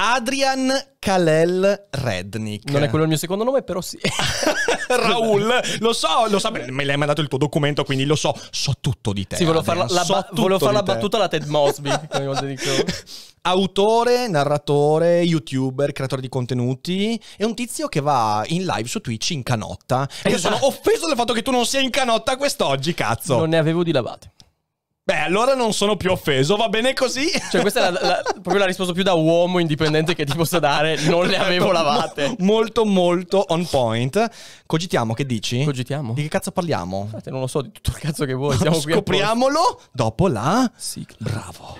Adrian Kalel Rednick. Non è quello il mio secondo nome, però sì. Raul, lo so, lo so, me l'hai mandato il tuo documento, quindi lo so, so tutto di te. Sì, volevo fare la, la, so ba- volevo far la battuta alla Ted Mosby, Autore, narratore, youtuber, creatore di contenuti, e un tizio che va in live su Twitch in canotta. E io sono esatto. offeso dal fatto che tu non sia in canotta quest'oggi, cazzo. Non ne avevo di lavate. Beh, allora non sono più offeso, va bene così. Cioè, questa è la, la, proprio la risposta più da uomo indipendente che ti possa dare. Non le avevo certo. lavate. molto, molto on point. Cogitiamo, che dici? Cogitiamo. Di che cazzo parliamo? Infatti, non lo so, di tutto il cazzo che vuoi. Siamo Scopriamolo dopo la sigla. Bravo.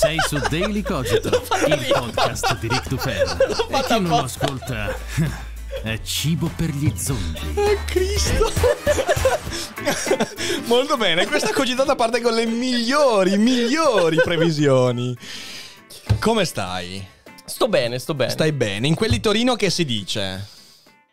sei su Daily Cogito, il io. podcast di Rick Dufer. E chi non lo ascolta è cibo per gli zombie. Oh, Cristo! Molto bene, questa cogitata parte con le migliori, migliori previsioni. Come stai? Sto bene, sto bene. Stai bene. In quelli Torino che si dice?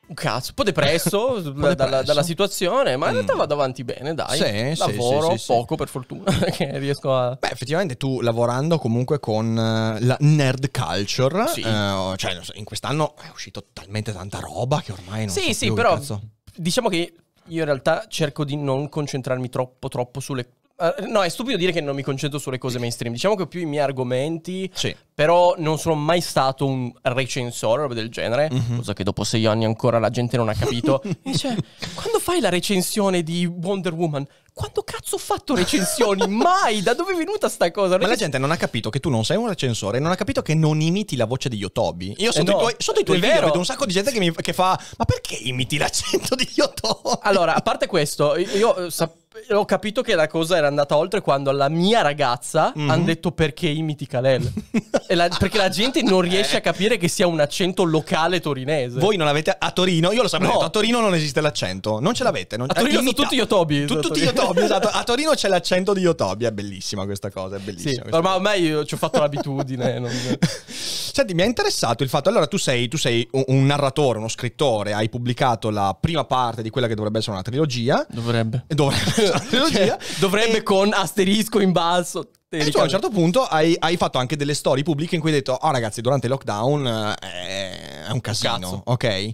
Un cazzo, un po' depresso, un po depresso. Dalla, dalla, situazione, ma in realtà mm. vado avanti bene, dai. Sì, Lavoro sì, sì, poco, per fortuna, che riesco a... Beh, effettivamente tu lavorando comunque con eh, la nerd culture, eh, cioè in quest'anno è uscito talmente tanta roba che ormai non Sì, so sì, però cazzo. diciamo che io in realtà cerco di non concentrarmi troppo, troppo sulle... Eh, no, è stupido dire che non mi concentro sulle cose mainstream. Diciamo che più i miei argomenti, sì però non sono mai stato un recensore, o roba del genere, mm-hmm. cosa che dopo sei anni ancora la gente non ha capito. Dice, quando fai la recensione di Wonder Woman? Quando cazzo ho fatto recensioni? Mai! Da dove è venuta sta cosa? Recens- Ma la gente non ha capito che tu non sei un recensore, non ha capito che non imiti la voce di Yotobi. Io sotto eh no, i tuoi, sotto i tuoi video vero. vedo un sacco di gente che, mi, che, fa, ma perché imiti l'accento di Yotobi? Allora, a parte questo, io eh, sapevo ho capito che la cosa era andata oltre quando alla mia ragazza mm-hmm. hanno detto perché imiti Kalel. la, perché la gente non riesce a capire che sia un accento locale torinese. Voi non avete a Torino, io lo sapevo, no. a Torino non esiste l'accento, non ce l'avete. Non, a Torino sono tutti Yotobi. Tu, esatto. tutti Yotobi, esatto. A Torino c'è l'accento di Yotobi, è bellissima questa cosa, è bellissima. Sì, ma ormai io ci ho fatto l'abitudine. non... Senti, mi ha interessato il fatto, allora tu sei, tu sei un, un narratore, uno scrittore, hai pubblicato la prima parte di quella che dovrebbe essere una trilogia. Dovrebbe. Dovrebbe, esatto, cioè, dovrebbe e... con asterisco in basso. E eh, tu diciamo, cioè, a un certo punto hai, hai, fatto anche delle storie pubbliche in cui hai detto: Ah, oh, ragazzi, durante il lockdown eh, è un casino. Cazzo. Ok. E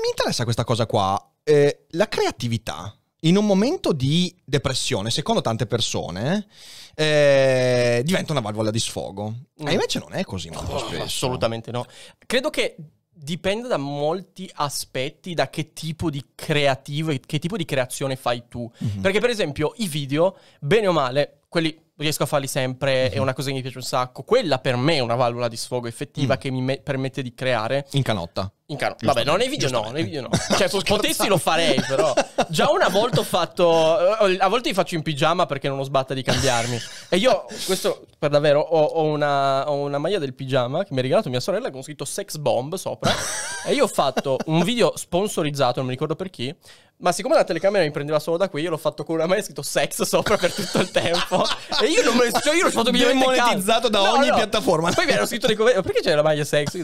mi interessa questa cosa qua. Eh, la creatività in un momento di depressione, secondo tante persone, eh, diventa una valvola di sfogo. Mm. E invece non è così molto oh, spesso. Assolutamente no. Credo che dipenda da molti aspetti, da che tipo di creativo e che tipo di creazione fai tu. Mm-hmm. Perché, per esempio, i video, bene o male, quelli riesco a farli sempre, mm-hmm. è mhm. una cosa che mi piace un sacco. Quella per me è una valvola di sfogo effettiva mm. che mi me- permette di creare. In canotta. In canotta. Vabbè, no, nei video no, nei video no. cioè, potessi lo farei, però. Già una volta ho fatto... A volte li faccio in pigiama perché non ho sbatta di cambiarmi. e io, questo per davvero, ho, ho, una, ho una maglia del pigiama che mi ha regalato mia sorella con scritto sex bomb sopra. e io ho fatto un video sponsorizzato, non mi ricordo per chi, ma siccome la telecamera mi prendeva solo da qui, io l'ho fatto con una mano e scritto sex sopra per tutto il tempo. e io non me cioè io l'ho fatto milioni monetizzato da no, ogni no. piattaforma. Poi mi hanno scritto nei commenti, perché c'era la maglia sex?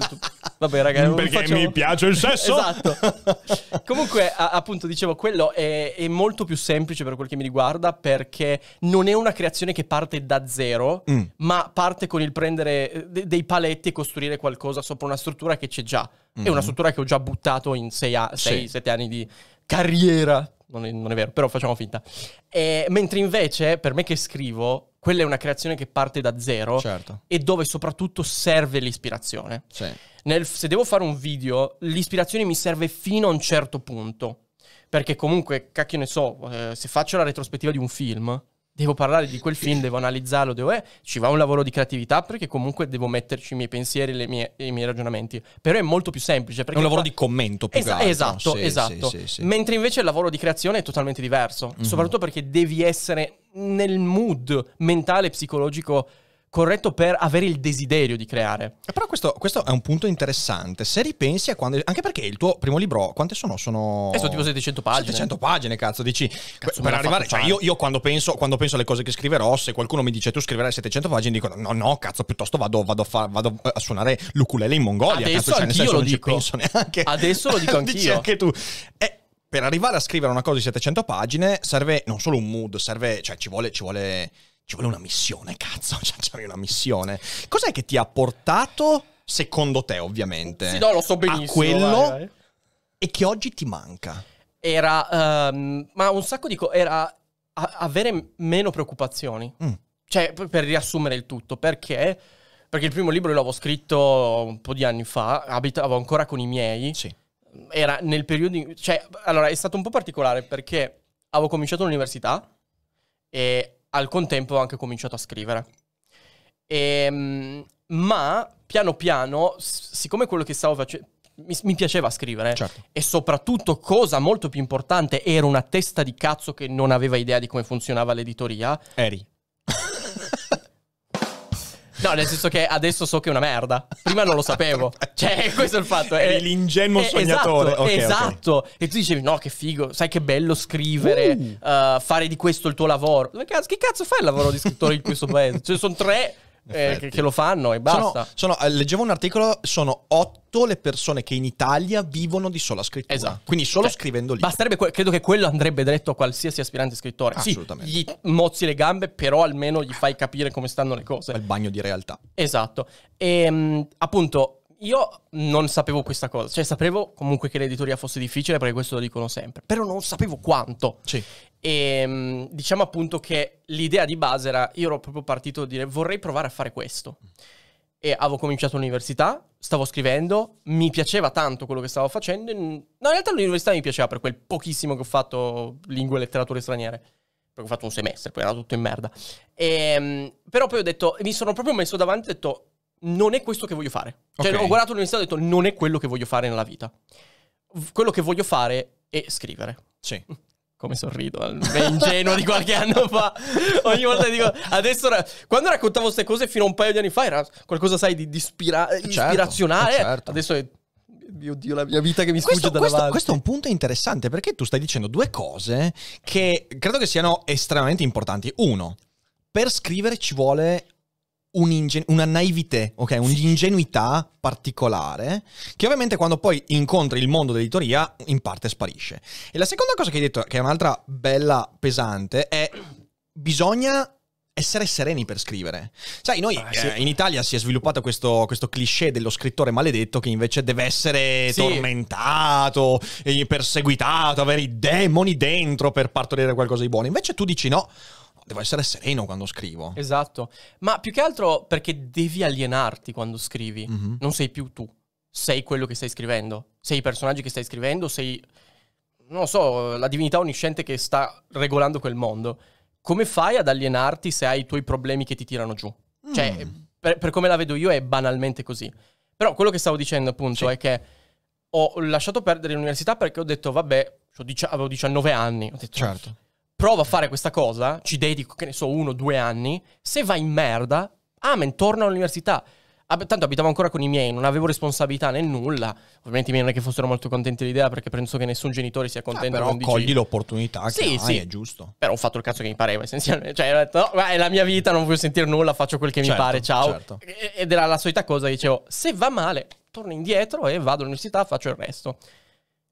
Vabbè, ragazzi, perché mi piace il sesso. esatto. Comunque, a- appunto, dicevo, quello è-, è, molto più semplice per quel che mi riguarda perché non è una creazione che parte da zero, mm. ma parte con il prendere eh, de- dei paletti e costruire qualcosa sopra una struttura che c'è già. Mm. È una mm-hmm. struttura che ho già buttato in 6-7 a- sì. anni di carriera. Non è, non è vero, però facciamo finta. Eh, mentre invece, per me che scrivo, quella è una creazione che parte da zero certo. e dove soprattutto serve l'ispirazione. Sì. Nel, se devo fare un video, l'ispirazione mi serve fino a un certo punto. Perché comunque, cacchio ne so, eh, se faccio la retrospettiva di un film, devo parlare di quel film, devo analizzarlo, devo, eh, ci va un lavoro di creatività perché comunque devo metterci i miei pensieri le mie, i miei ragionamenti. Però è molto più semplice. È un lavoro fa... di commento più Esa- Esatto, sì, esatto. Sì, sì, Mentre invece il lavoro di creazione è totalmente diverso, mm-hmm. soprattutto perché devi essere nel mood mentale e psicologico corretto per avere il desiderio di creare. Però questo, questo, è un punto interessante. Se ripensi a quando... Anche perché il tuo primo libro, quante sono? Sono... Eh, sono tipo 700 pagine. 700 pagine, cazzo, dici... Cazzo, per arrivare... Cioè, io, io quando, penso, quando, penso, alle cose che scriverò, se qualcuno mi dice tu scriverai 700 pagine, dico no, no, cazzo, piuttosto vado, vado, a, fa, vado a, suonare l'uculele in Mongolia. Adesso cazzo, cioè, lo non dico. penso neanche. Adesso lo dico anch'io. dici anche tu. Eh, per arrivare a scrivere una cosa di 700 pagine serve non solo un mood, serve... Cioè, ci vuole... Ci vuole ci vuole una missione, cazzo, cioè, c'è una missione. Cos'è che ti ha portato, secondo te ovviamente, sì, no, lo so benissimo, a quello vai, vai. e che oggi ti manca? Era, um, ma un sacco di cose, era avere meno preoccupazioni. Mm. Cioè, per riassumere il tutto, perché... Perché il primo libro l'avevo scritto un po' di anni fa, abitavo ancora con i miei. Sì. Era nel periodo Cioè, allora, è stato un po' particolare perché avevo cominciato l'università e al contempo ho anche cominciato a scrivere. E, ehm, ma piano piano, siccome quello che stavo facendo... Mi, mi, piaceva scrivere certo. e soprattutto, cosa molto più importante, ero una testa di cazzo che non aveva idea di come funzionava l'editoria. Eri. No, nel senso che adesso so che è una merda. Prima non lo sapevo. cioè, questo è il fatto. Eri eh, l'ingenuo è, eh, sognatore. Esatto. Okay, esatto. Okay. E tu dicevi, no, che figo, sai che bello scrivere, uh. Uh, fare di questo il tuo lavoro. Ma cazzo, che cazzo fai il lavoro di scrittore in questo paese? Cioè, sono tre eh, che, che, lo fanno e basta. Sono, sono, eh, leggevo un articolo, sono otto le persone che in Italia vivono di sola scrittura. Esatto. Quindi solo cioè, scrivendo lì. Basterebbe, que- credo che quello andrebbe detto a qualsiasi aspirante scrittore. Assolutamente. Sì, gli mozzi le gambe, però almeno gli fai capire come stanno le cose. È il bagno di realtà. Esatto. E ehm, appunto... Io non sapevo questa cosa, cioè sapevo comunque che l'editoria fosse difficile perché questo lo dicono sempre, però non sapevo quanto. Sì. E ehm, diciamo appunto che l'idea di base era, io ero proprio partito a dire vorrei provare a fare questo. E avevo cominciato l'università, stavo scrivendo, mi piaceva tanto quello che stavo facendo. No, in realtà l'università mi piaceva per quel pochissimo che ho fatto lingue e letterature straniere. Perché ho fatto un semestre, poi era tutto in merda. E, ehm, però poi ho detto, mi sono proprio messo davanti e ho detto, non è questo che voglio fare. Cioè okay. ho guardato l'università e ho detto, non è quello che voglio fare nella vita. Quello che voglio fare è scrivere. Sì. Mm come sorrido al me ingenuo di qualche anno fa. Ogni volta dico, adesso quando raccontavo queste cose fino a un paio di anni fa era qualcosa, sai, di, di ispira- eh, certo, ispirazionale. Eh, certo. Adesso è mio Dio, la mia vita che mi sfugge questo, davanti. questo, questo, è un punto interessante perché tu stai dicendo due cose che credo che siano estremamente importanti. Uno, per scrivere ci vuole un'ingen- una naivete, ok? Un'ingenuità particolare che ovviamente quando poi incontri il mondo dell'editoria in parte sparisce. E la seconda cosa che hai detto, che è un'altra bella pesante, è bisogna essere sereni per scrivere. Sai, noi ah, sì. eh, in Italia si è sviluppato questo, questo, cliché dello scrittore maledetto che invece deve essere sì. tormentato, perseguitato, avere i demoni dentro per partorire qualcosa di buono. Invece tu dici no devo essere sereno quando scrivo. Esatto, ma più che altro perché devi alienarti quando scrivi, mm-hmm. non sei più tu, sei quello che stai scrivendo, sei i personaggi che stai scrivendo, sei, non lo so, la divinità onnisciente che sta regolando quel mondo. Come fai ad alienarti se hai i tuoi problemi che ti tirano giù? Cioè, mm. Cioè, per, per, come la vedo io è banalmente così. Però quello che stavo dicendo appunto sì. è che ho lasciato perdere l'università perché ho detto, vabbè, avevo 19 anni. Ho detto, certo provo a fare questa cosa, ci dedico, che ne so, uno, due anni, se va in merda, amen, torno all'università. Ab- tanto abitavo ancora con i miei, non avevo responsabilità né nulla. Ovviamente i miei non è che fossero molto contenti dell'idea perché penso che nessun genitore sia ah, contento. Ah, però cogli dici... l'opportunità che sì, hai, è giusto. Però ho fatto il cazzo che mi pareva essenzialmente. Cioè ho detto, no, è la mia vita, non voglio sentire nulla, faccio quel che certo, mi pare, ciao. Certo. Ed era la solita cosa, dicevo, se va male, torno indietro e vado all'università, faccio il resto.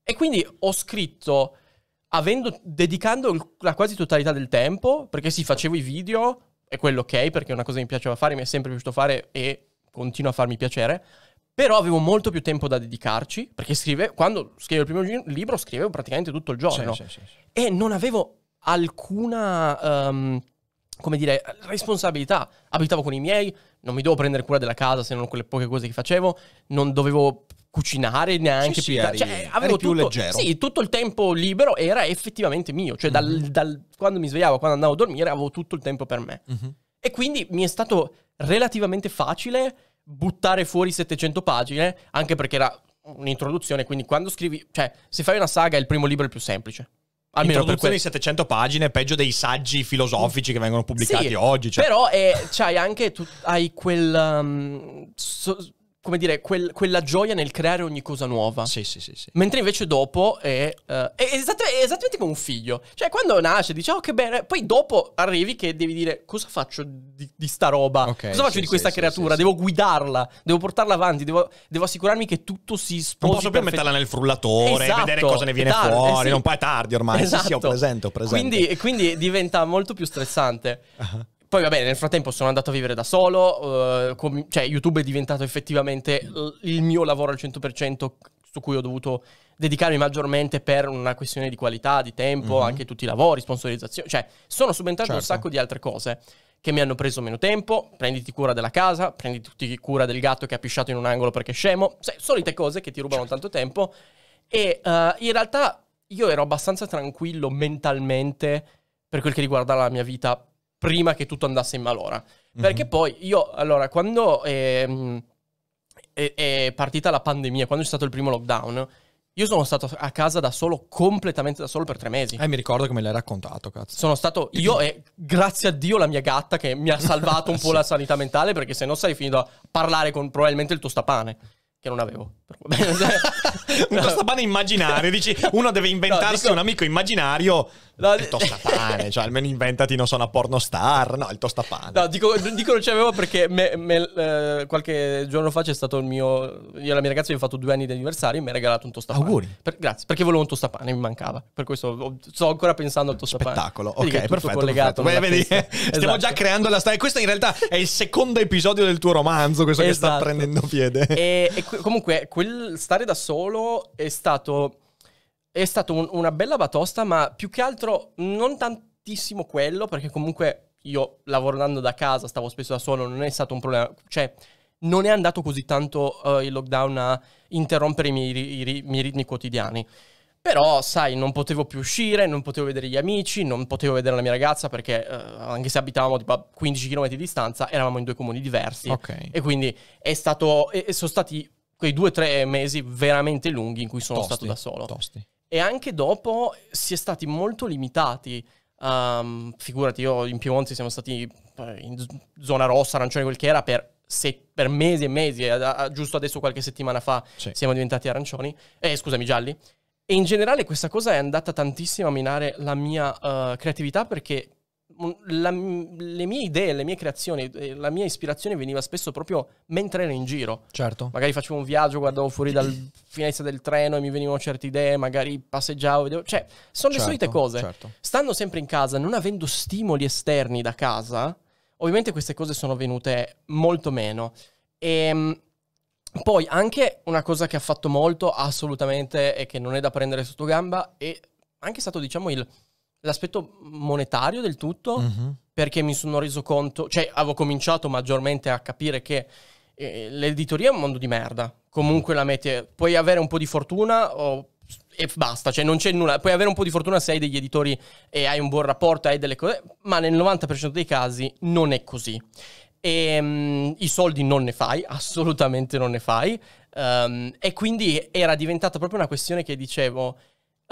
E quindi ho scritto avendo, dedicando la quasi totalità del tempo, perché sì, facevo i video, è quello ok, perché è una cosa che mi piaceva fare, mi è sempre piaciuto fare e continua a farmi piacere, però avevo molto più tempo da dedicarci, perché scrive, quando scrivevo il primo libro scrivevo praticamente tutto il giorno, sì, sì, sì, e non avevo alcuna... Um, come dire, responsabilità. Abitavo con i miei, non mi dovevo prendere cura della casa se non quelle poche cose che facevo, non dovevo cucinare neanche sì, più. Sì, eri, cioè, eh, avevo tutto, più leggero. Sì, tutto il tempo libero era effettivamente mio. Cioè, mm-hmm. dal, dal, quando mi svegliavo, quando andavo a dormire, avevo tutto il tempo per me. Mm-hmm. E quindi mi è stato relativamente facile buttare fuori 700 pagine, anche perché era un'introduzione, quindi quando scrivi, cioè se fai una saga il primo libro è il più semplice. Almeno per di 700 pagine, peggio dei saggi filosofici che vengono pubblicati sì, oggi. Cioè. Però è, eh, c'hai anche tu, hai quel um, so, come dire, quel, quella gioia nel creare ogni cosa nuova. Sì, sì, sì. sì. Mentre invece dopo è, uh, è, esattamente, è, esattamente, come un figlio. Cioè, quando nasce, dici, oh, che bene. Poi dopo arrivi che devi dire, cosa faccio di, di sta roba? Okay, cosa faccio sì, di questa sì, creatura? devo guidarla, devo portarla avanti, devo, devo, assicurarmi che tutto si sposi. Non posso più metterla nel frullatore, esatto, vedere cosa ne viene tardi, fuori. Eh non poi è tardi ormai. Esatto. Sì, sì, ho esatto. presente, ho presente. Quindi, quindi diventa molto più stressante. uh-huh. Poi vabbè, nel frattempo sono andato a vivere da solo, uh, cioè YouTube è diventato effettivamente il mio lavoro al 100% su cui ho dovuto dedicarmi maggiormente per una questione di qualità, di tempo, mm-hmm. anche tutti i lavori, sponsorizzazione, cioè sono subentrato certo. un sacco di altre cose che mi hanno preso meno tempo, prenditi cura della casa, prenditi cura del gatto che ha pisciato in un angolo perché è scemo, cioè, solite cose che ti rubano certo. tanto tempo e uh, in realtà io ero abbastanza tranquillo mentalmente per quel che riguarda la mia vita prima che tutto andasse in malora. Mm-hmm. Perché poi io, allora, quando eh, è, è, partita la pandemia, quando c'è stato il primo lockdown, io sono stato a casa da solo, completamente da solo per tre mesi. Eh, mi ricordo che me l'hai raccontato, cazzo. Sono stato io e grazie a Dio la mia gatta che mi ha salvato un po' sì. la sanità mentale perché se no sei finito a parlare con probabilmente il tostapane che non avevo. un tostapane immaginario, dici uno deve inventarsi no, dico... un amico immaginario No, il tostapane, cioè almeno inventati, non sono una pornostar, no, il tostapane. No, dico, dico non ce l'avevo perché me, me, eh, qualche giorno fa c'è stato il mio... Io e la mia ragazza abbiamo fatto due anni di anniversario e mi ha regalato un tostapane. Auguri. Per, grazie, perché volevo un tostapane, mi mancava. Per questo sto ancora pensando al tostapane. Spettacolo, ok, perfetto. perfetto. collegato. Perfetto. Vedi, stiamo esatto. già creando la storia. Questo in realtà è il secondo episodio del tuo romanzo, questo esatto. che sta esatto. prendendo piede. E, e comunque, quel stare da solo è stato è stata un, una bella batosta, ma più che altro non tantissimo quello, perché comunque io lavorando da casa, stavo spesso da solo, non è stato un problema. Cioè, non è andato così tanto uh, il lockdown a interrompere i miei, i, i miei ritmi quotidiani. Però, sai, non potevo più uscire, non potevo vedere gli amici, non potevo vedere la mia ragazza perché eh, anche se abitavamo tipo a 15 km di distanza, eravamo in due comuni diversi. Okay. E quindi è stato, e, e sono stati quei due o tre mesi veramente lunghi in cui sono tosti, stato da solo. Tosti e anche dopo si è stati molto limitati. Um, figurati, io in Piemonte siamo stati eh, in zona rossa, arancione, quel che era, per, se, per mesi e mesi, eh, a, a, giusto adesso qualche settimana fa sì. siamo diventati arancioni, eh, scusami, gialli. E in generale questa cosa è andata tantissimo a minare la mia uh, creatività perché la, le mie idee, le mie creazioni, eh, la mia ispirazione veniva spesso proprio mentre ero in giro. Certo. Magari facevo un viaggio, guardavo fuori dal finestra del treno e mi venivano certe idee, magari passeggiavo, vedevo... Cioè, sono certo, le solite cose. Certo. Stando sempre in casa, non avendo stimoli esterni da casa, ovviamente queste cose sono venute molto meno. E... Ehm, poi anche una cosa che ha fatto molto assolutamente e che non è da prendere sotto gamba è anche stato diciamo il, l'aspetto monetario del tutto, uh-huh. perché mi sono reso conto, cioè avevo cominciato maggiormente a capire che eh, l'editoria è un mondo di merda. Comunque la mette, puoi avere un po' di fortuna o, e basta, cioè non c'è nulla. Puoi avere un po' di fortuna se hai degli editori e hai un buon rapporto, hai delle cose, ma nel 90% dei casi non è così. E um, i soldi non ne fai, assolutamente non ne fai. Um, e quindi era diventata proprio una questione che dicevo,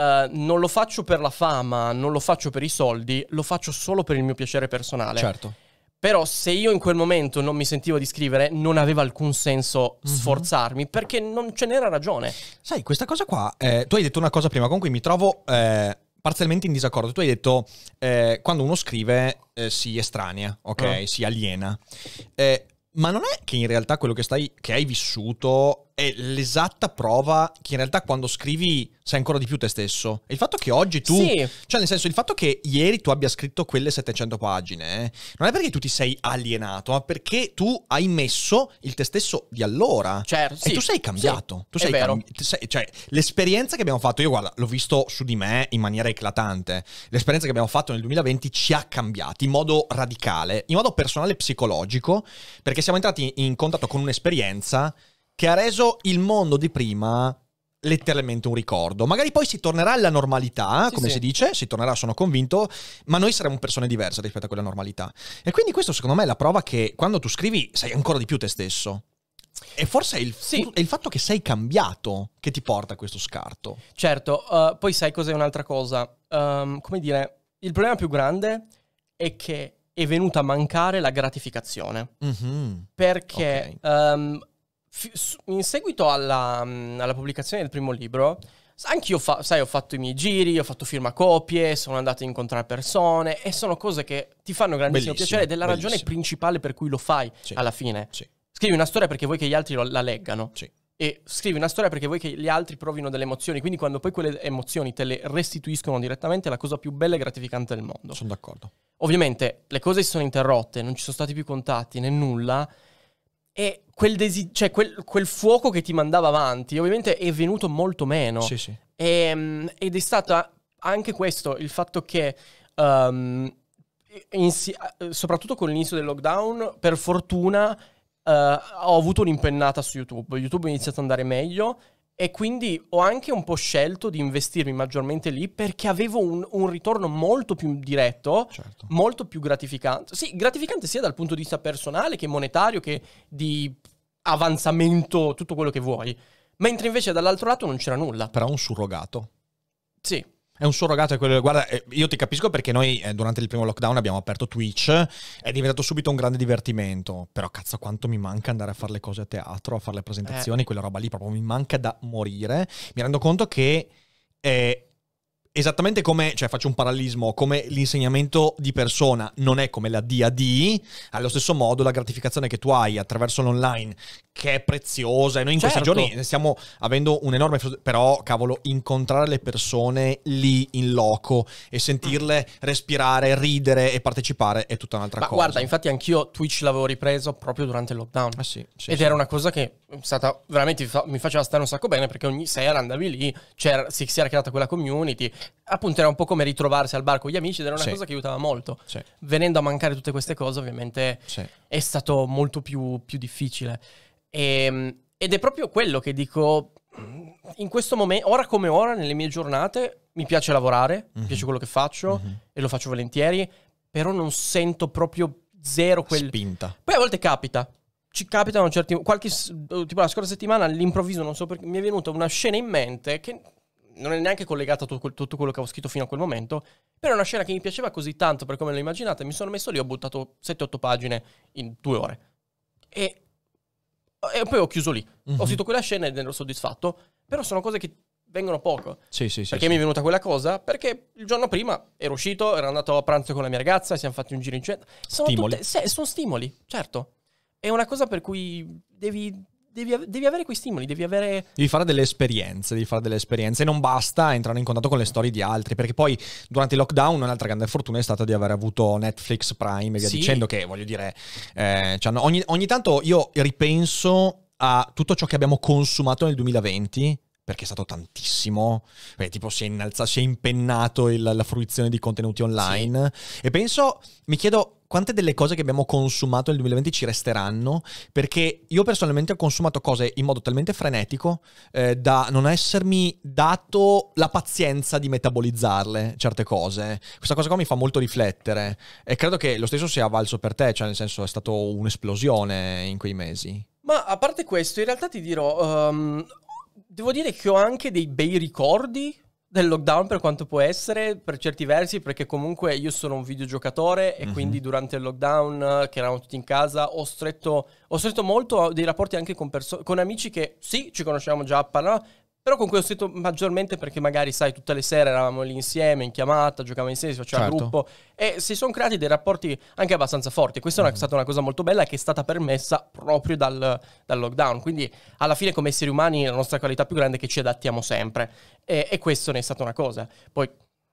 eh, non lo faccio per la fama, non lo faccio per i soldi, lo faccio solo per il mio piacere personale. Certo. Però se io in quel momento non mi sentivo di scrivere, non aveva alcun senso mhm. sforzarmi mm-hmm. perché non ce n'era ragione. Sai, questa cosa qua, eh, tu hai detto una cosa prima con cui mi trovo eh, parzialmente in disaccordo. Tu hai detto eh, quando uno scrive eh, si estranea, ok? Mm. Si aliena. Eh, ma non è che in realtà quello che, stai, che hai vissuto è l'esatta prova che in realtà quando scrivi sei ancora di più te stesso. E il fatto che oggi tu... Sì. Cioè nel senso, il fatto che ieri tu abbia scritto quelle 700 pagine, eh, non è perché tu ti sei alienato, ma perché tu hai messo il te stesso di allora. Certo, e tu sei cambiato. Sì. Tu sei, cambi- sei cioè, l'esperienza che abbiamo fatto, io guarda, l'ho visto su di me in maniera eclatante. L'esperienza che abbiamo fatto nel 2020 ci ha cambiati in modo radicale, in modo personale e psicologico, perché siamo entrati in contatto con un'esperienza che ha reso il mondo di prima letteralmente un ricordo. Magari poi si tornerà alla normalità, sì, come sì. si dice, si tornerà, sono convinto, ma noi saremo persone diverse rispetto a quella normalità. E quindi questo secondo me è la prova che quando tu scrivi sei ancora di più te stesso. E forse è il, sì. è il fatto che sei cambiato che ti porta a questo scarto. Certo, uh, poi sai cos'è un'altra cosa. Um, come dire, il problema più grande è che è venuta a mancare la gratificazione. Mm-hmm. Perché okay. um, in seguito alla, alla, pubblicazione del primo libro, anch'io, fa- sai, ho fatto i miei giri, ho fatto firma copie, sono andato a incontrare persone e sono cose che ti fanno grandissimo bellissimo, piacere ed è la bellissimo. ragione principale per cui lo fai sì. alla fine. Sì. Scrivi una storia perché vuoi che gli altri lo, la leggano. Sì. E scrivi una storia perché vuoi che gli altri provino delle emozioni, quindi quando poi quelle emozioni te le restituiscono direttamente è la cosa più bella e gratificante del mondo. Sono d'accordo. Ovviamente le cose si sono interrotte, non ci sono stati più contatti né nulla, e quel, desi- cioè quel, quel, fuoco che ti mandava avanti, ovviamente è venuto molto meno. Sì, sì. E, ehm, ed è stato anche questo, il fatto che... Um, ehm, in, eh, soprattutto con l'inizio del lockdown, per fortuna uh, ho avuto un'impennata su YouTube. YouTube è iniziato ad andare meglio e quindi ho anche un po' scelto di investirmi maggiormente lì perché avevo un, un ritorno molto più diretto, certo. molto più gratificante. Sì, gratificante sia dal punto di vista personale che monetario che di avanzamento, tutto quello che vuoi. Mentre invece dall'altro lato non c'era nulla. Però un surrogato. Sì. È un surrogato, è quello. Guarda, eh, io ti capisco perché noi eh, durante il primo lockdown abbiamo aperto Twitch, è diventato subito un grande divertimento. Però cazzo, quanto mi manca andare a fare le cose a teatro, a fare le presentazioni, eh. quella roba lì proprio mi manca da morire. Mi rendo conto che. è esattamente come, cioè faccio un parallelismo, come l'insegnamento di persona non è come la DAD, allo stesso modo la gratificazione che tu hai attraverso l'online che è preziosa e noi in certo. questi giorni stiamo avendo un enorme però cavolo incontrare le persone lì in loco e sentirle respirare, ridere e partecipare è tutta un'altra Ma cosa. guarda, infatti anch'io Twitch l'avevo ripreso proprio durante il lockdown. Ah, sì, sì, Ed sì. era una cosa che è stata veramente mi faceva stare un sacco bene perché ogni sera andavi lì, c'era, si, si era creata quella community, appunto era un po' come ritrovarsi al bar con gli amici ed era una sì. cosa che aiutava molto. Venendo a mancare tutte queste cose ovviamente è stato molto più, più difficile. E, ehm, ed è proprio quello che dico, in questo momento, ora come ora, nelle mie giornate, mi piace lavorare, mi mm-hmm. piace quello che faccio mm-hmm. e lo faccio volentieri, però non sento proprio zero quel... Spinta. Poi a volte capita. Ci capitano certi... Qualche... Tipo la scorsa settimana all'improvviso, non so perché, mi è venuta una scena in mente che non è neanche collegata a tutto quello che avevo scritto fino a quel momento, però è una scena che mi piaceva così tanto per come l'ho immaginata, mi sono messo lì, ho buttato 7-8 pagine in due ore. E e poi ho chiuso lì. Mm-hmm. Ho mhm. scritto quella scena ed ero soddisfatto. Però sono cose che vengono poco. Sì, sì, sì. Perché sì. mi è venuta quella cosa? Perché il giorno prima ero uscito, ero andato a pranzo con la mia ragazza, siamo fatti un giro in centro. Sono stimoli. Tutte, se, sono stimoli, certo. È una cosa per cui devi Devi, devi, avere quei stimoli, devi avere... Devi fare delle esperienze, devi fare delle esperienze. E non basta entrare in contatto con le storie di altri, perché poi durante il lockdown un'altra grande fortuna è stata di aver avuto Netflix Prime e via sì. dicendo che, voglio dire, eh, cioè, ogni, ogni tanto io ripenso a tutto ciò che abbiamo consumato nel 2020 perché è stato tantissimo, perché tipo si è, innalza, si è impennato il, la fruizione di contenuti online sì. e penso, mi chiedo quante delle cose che abbiamo consumato nel 2020 ci resteranno? Perché io personalmente ho consumato cose in modo talmente frenetico eh, da non essermi dato la pazienza di metabolizzarle certe cose. Questa cosa qua mi fa molto riflettere e credo che lo stesso sia valso per te, cioè nel senso è stata un'esplosione in quei mesi. Ma a parte questo, in realtà ti dirò, um, devo dire che ho anche dei bei ricordi del lockdown per quanto può essere, per certi versi, perché comunque io sono un videogiocatore e mm-hmm. quindi durante il lockdown, eh, che eravamo tutti in casa, ho stretto, ho stretto molto dei rapporti anche con, perso- con amici che sì, ci conoscevamo già, a parlavamo, però con cui ho scritto maggiormente perché magari, sai, tutte le sere eravamo lì insieme, in chiamata, giocavamo insieme, si faceva certo. gruppo e si sono creati dei rapporti anche abbastanza forti. Questa mm-hmm. è mm. stata una cosa molto bella che è stata permessa proprio dal, dal, lockdown. Quindi alla fine come esseri umani la nostra qualità più grande è che ci adattiamo sempre e, e questo ne è stata una cosa. Poi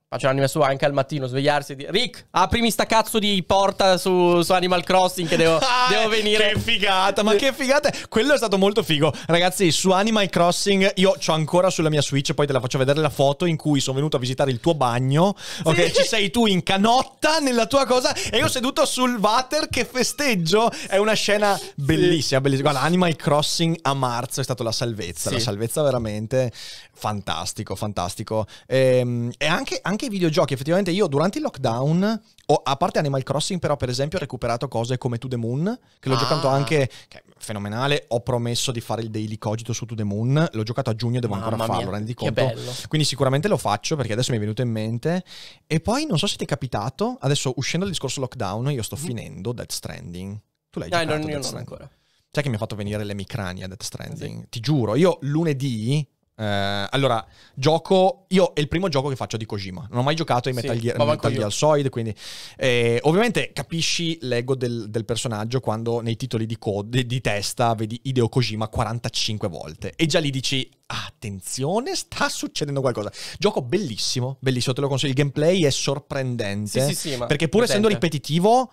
Faccio l'anima sua anche al mattino, svegliarsi e dire Rick, aprimi sta cazzo di porta su, su Animal Crossing che devo, ah, devo, venire. Che figata, ma che figata. Quello è stato molto figo. Ragazzi, su Animal Crossing io ho ancora sulla mia Switch, poi te la faccio vedere la foto in cui sono venuto a visitare il tuo bagno. Sì. Ok, ci sei tu in canotta nella tua cosa e io seduto sul water che festeggio. È una scena bellissima, bellissima. Guarda, Animal Crossing a marzo è stata la salvezza. Sì. La salvezza veramente fantastico, fantastico. E, ehm, e anche, anche anche i videogiochi, effettivamente io durante il lockdown, ho, a parte Animal Crossing, però per esempio ho recuperato cose come To The Moon, che l'ho ah. giocato anche, che è fenomenale, ho promesso di fare il daily cogito su To The Moon, l'ho giocato a giugno devo Mamma ancora farlo, mia, rendi conto. Che bello. Quindi sicuramente lo faccio perché adesso mi è venuto in mente. E poi non so se ti è capitato, adesso uscendo dal discorso lockdown, io sto mm. finendo Death Stranding. Tu l'hai no, giocato? No, non, non ancora. Sai che mi ha fatto venire l'emicrania Death ah, Stranding? Sì. Ti giuro, io lunedì eh, allora, gioco. Io è il primo gioco che faccio di Kojima. Non ho mai giocato ai Metal, sì, Gear, Metal Gear Solid. Quindi, eh, ovviamente, capisci l'ego del, del, personaggio quando nei titoli di, code, di testa vedi Ideo Kojima 45 volte. E già lì dici: Attenzione, sta succedendo qualcosa. Gioco bellissimo, bellissimo, te lo consiglio. Il gameplay è sorprendente. Sì, sì, perché, pur presente. essendo ripetitivo,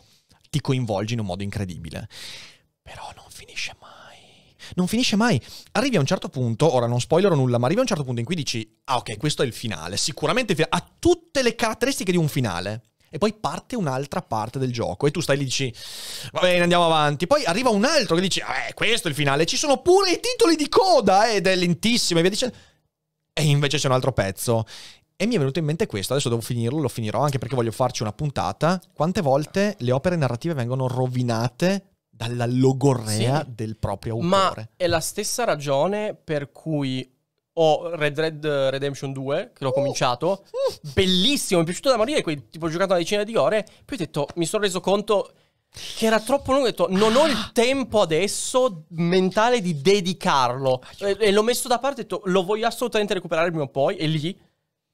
ti coinvolgi in un modo incredibile. Però non finisce mai non finisce mai. Arrivi a un certo punto, ora non spoilerò nulla, ma arrivi a un certo punto in cui dici, ah ok, questo è il finale, sicuramente ha tutte le caratteristiche di un finale. E poi parte un'altra parte del gioco e tu stai lì e dici, va bene, andiamo avanti. Poi arriva un altro che dice, eh, questo è il finale, ci sono pure i titoli di coda eh, ed è lentissimo e via dicendo. E invece c'è un altro pezzo. E mi è venuto in mente questo, adesso devo finirlo, lo finirò anche perché voglio farci una puntata. Quante volte le opere narrative vengono rovinate dalla logorrea sì. del proprio autore. Ma è la stessa ragione per cui ho Red Red Redemption 2, che l'ho oh. cominciato, bellissimo, mi è piaciuto da morire, quei, tipo ho giocato una decina di ore, poi ho detto, mi sono reso conto che era troppo lungo, ho detto, non ho il ah. tempo adesso mentale di dedicarlo, ah, e, e l'ho messo da parte, ho detto, lo voglio assolutamente recuperare prima o poi, e lì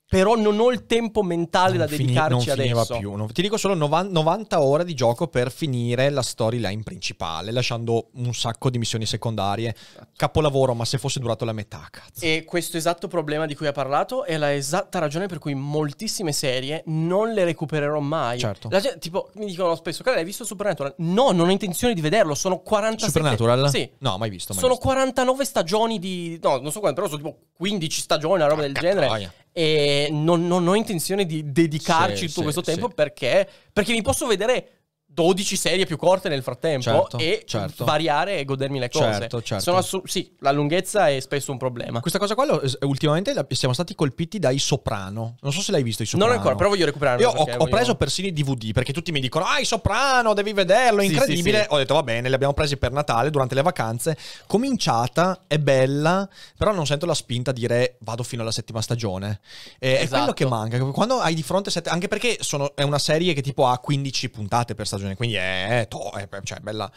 però non ho il tempo mentale non da fini- dedicarci non adesso. Più, non ti dico solo 90, 90 ore di gioco per finire la storyline principale, lasciando un sacco di missioni secondarie. Esatto. Capolavoro, ma se fosse durato la metà, cazzo. E questo esatto problema di cui ha parlato è la esatta ragione per cui moltissime serie non le recupererò mai. Certo. Gente, tipo, mi dicono spesso, cara, hai visto Supernatural? No, non ho intenzione di vederlo, sono 47... Supernatural? Sì. No, mai visto. Mai sono visto. 49 stagioni di... No, non so quanto, però sono tipo 15 stagioni, una roba ah, del caccaia. genere e non, non ho intenzione di dedicarci sì, tutto sì, questo tempo sì. perché, perché mi posso vedere 12 serie più corte nel frattempo certo, e certo. variare e godermi le cose. Certo, certo. Assu- sì, la lunghezza è spesso un problema. Questa cosa qua lo, ultimamente la, siamo stati colpiti dai Soprano. Non so se l'hai visto i Soprano. Non ancora, però voglio recuperarlo. Io ho, voglio... ho, preso persino i DVD perché tutti mi dicono "Ah, i Soprano, devi vederlo, è incredibile". Sì, sì. Ho detto "Va bene, li abbiamo presi per Natale durante le vacanze. Cominciata, è bella, però non sento la spinta a dire vado fino alla settima stagione". Eh, esatto. È quello che esatto. manca. Quando hai di fronte sette, anche perché sono, è una serie che tipo ha 15 puntate per stagione stagione, quindi è, to, è, cioè, bella,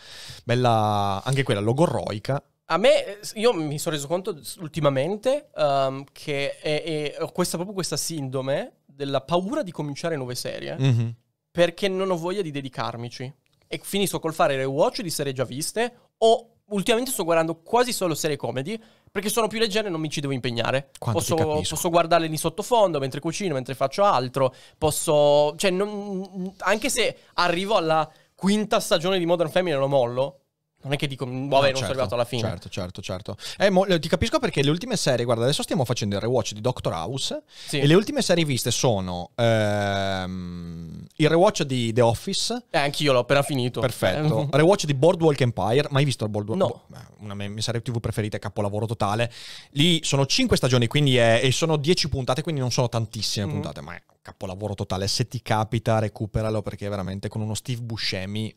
bella anche quella logorroica. A me, eh, io mi sono reso conto ultimamente um, che è, ho proprio questa sindrome della paura di cominciare nuove serie mm-hmm. perché non ho voglia di dedicarmici. E finisco col fare le watch di serie già viste o ultimamente sto guardando quasi solo serie comedy perché sono più leggere e non mi ci devo impegnare. Posso, posso, guardarle lì sottofondo mentre cucino, mentre faccio altro. Posso. Cioè, non, anche se arrivo alla quinta stagione di Modern Family e lo mollo, non è che dico, vabbè, no, non certo, sono arrivato alla fine. Certo, certo, certo. Eh, mo, eh, ti capisco perché le ultime serie, guarda, adesso stiamo facendo il rewatch di Doctor House sì. e le ultime serie viste sono ehm, il rewatch di The Office. Eh, anch'io l'ho appena finito. Perfetto. Eh. Rewatch di Boardwalk Empire, mai visto il Boardwalk? No. Bo- eh, una mia serie TV preferita, capolavoro totale. Lì sono 5 stagioni, quindi è, e sono 10 puntate, quindi non sono tantissime mm puntate, ma è capolavoro totale. Se ti capita, recuperalo perché veramente con uno Steve Buscemi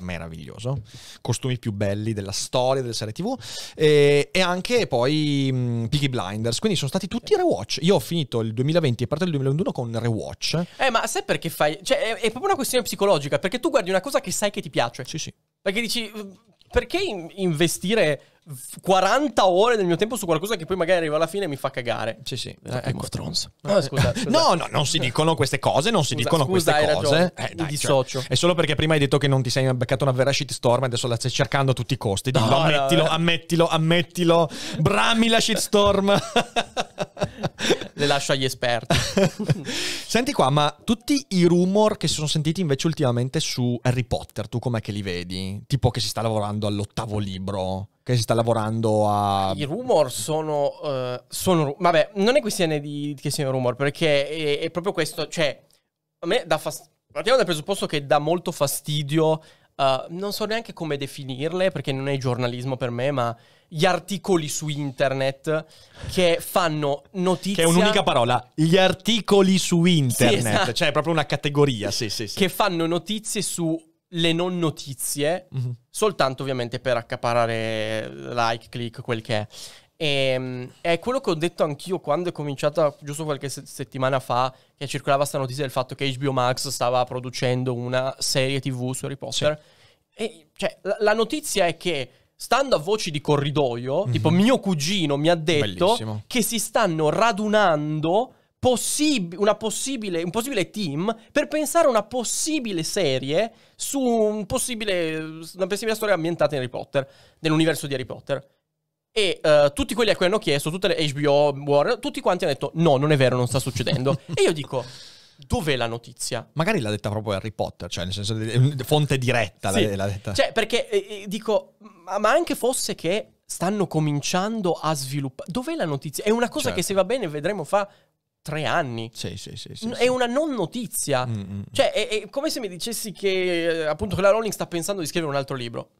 meraviglioso, costumi più belli della storia delle serie tv e, eh, e anche poi mh, mm, Peaky Blinders, quindi sono stati tutti rewatch. Io ho finito il 2020 e parte del 2021 con rewatch. Eh ma sai perché fai? Cioè è, è proprio una questione psicologica, perché tu guardi una cosa che sai che ti piace. Sì sì. Perché dici, mm, perché investire 40 ore del mio tempo su qualcosa che poi magari arriva alla fine e mi fa cagare. Sì, sì, eh, Game ecco. Ah, scusa, eh, scusa. Eh, no, no, non si dicono queste cose, non si scusa, dicono queste hai cose. Eh, dai, cioè, dissocio. Cioè, è solo perché prima hai detto che non ti sei beccato una vera shitstorm e adesso la stai cercando a tutti i costi. Dillo, no, ammettilo, no, ammettilo, ammettilo, ammettilo. Brami la shitstorm. Le lascio agli esperti. Senti qua, ma tutti i rumor che si sono sentiti invece ultimamente su Harry Potter, tu com'è che li vedi? Tipo che si sta lavorando all'ottavo libro che si sta lavorando a... I rumor sono... Uh, sono vabbè, non è questione di che siano rumor, perché è, è, proprio questo, cioè, a me dà fastidio... Partiamo dal presupposto che dà molto fastidio, uh, non so neanche come definirle, perché non è giornalismo per me, ma gli articoli su internet che fanno notizie. Che è un'unica parola, gli articoli su internet, sì, esatto. cioè è proprio una categoria, sì, sì, sì. Che fanno notizie su le non notizie, mm-hmm. soltanto ovviamente per accaparare like, click, quel che è. E, ehm, è quello che ho detto anch'io quando è cominciata, giusto qualche se- settimana fa, che circolava questa notizia del fatto che HBO Max stava producendo una serie TV su Harry Potter. Sì. E, cioè, la-, la, notizia è che, stando a voci di corridoio, mm-hmm. tipo mhm. mio cugino mi ha detto Bellissimo. che si stanno radunando possib- una possibile, un possibile team per pensare a una possibile serie su un possibile, una possibile storia ambientata in Harry Potter, nell'universo di Harry Potter. E uh, tutti quelli a cui hanno chiesto, tutte le HBO Warner, tutti quanti hanno detto no, non è vero, non sta succedendo. e io dico... Dov'è la notizia? Magari l'ha detta proprio Harry Potter, cioè nel senso di fonte diretta sì. l'ha detta. Cioè, perché eh, eh, dico, ma, ma anche fosse che stanno cominciando a sviluppare. Dov'è la notizia? È una cosa certo. che se va bene vedremo fa tre anni. Sì, sì, sì. sì è sì. una non notizia. Mm-hmm. Cioè, è, è, come se mi dicessi che eh, appunto che la Rowling sta pensando di scrivere un altro libro.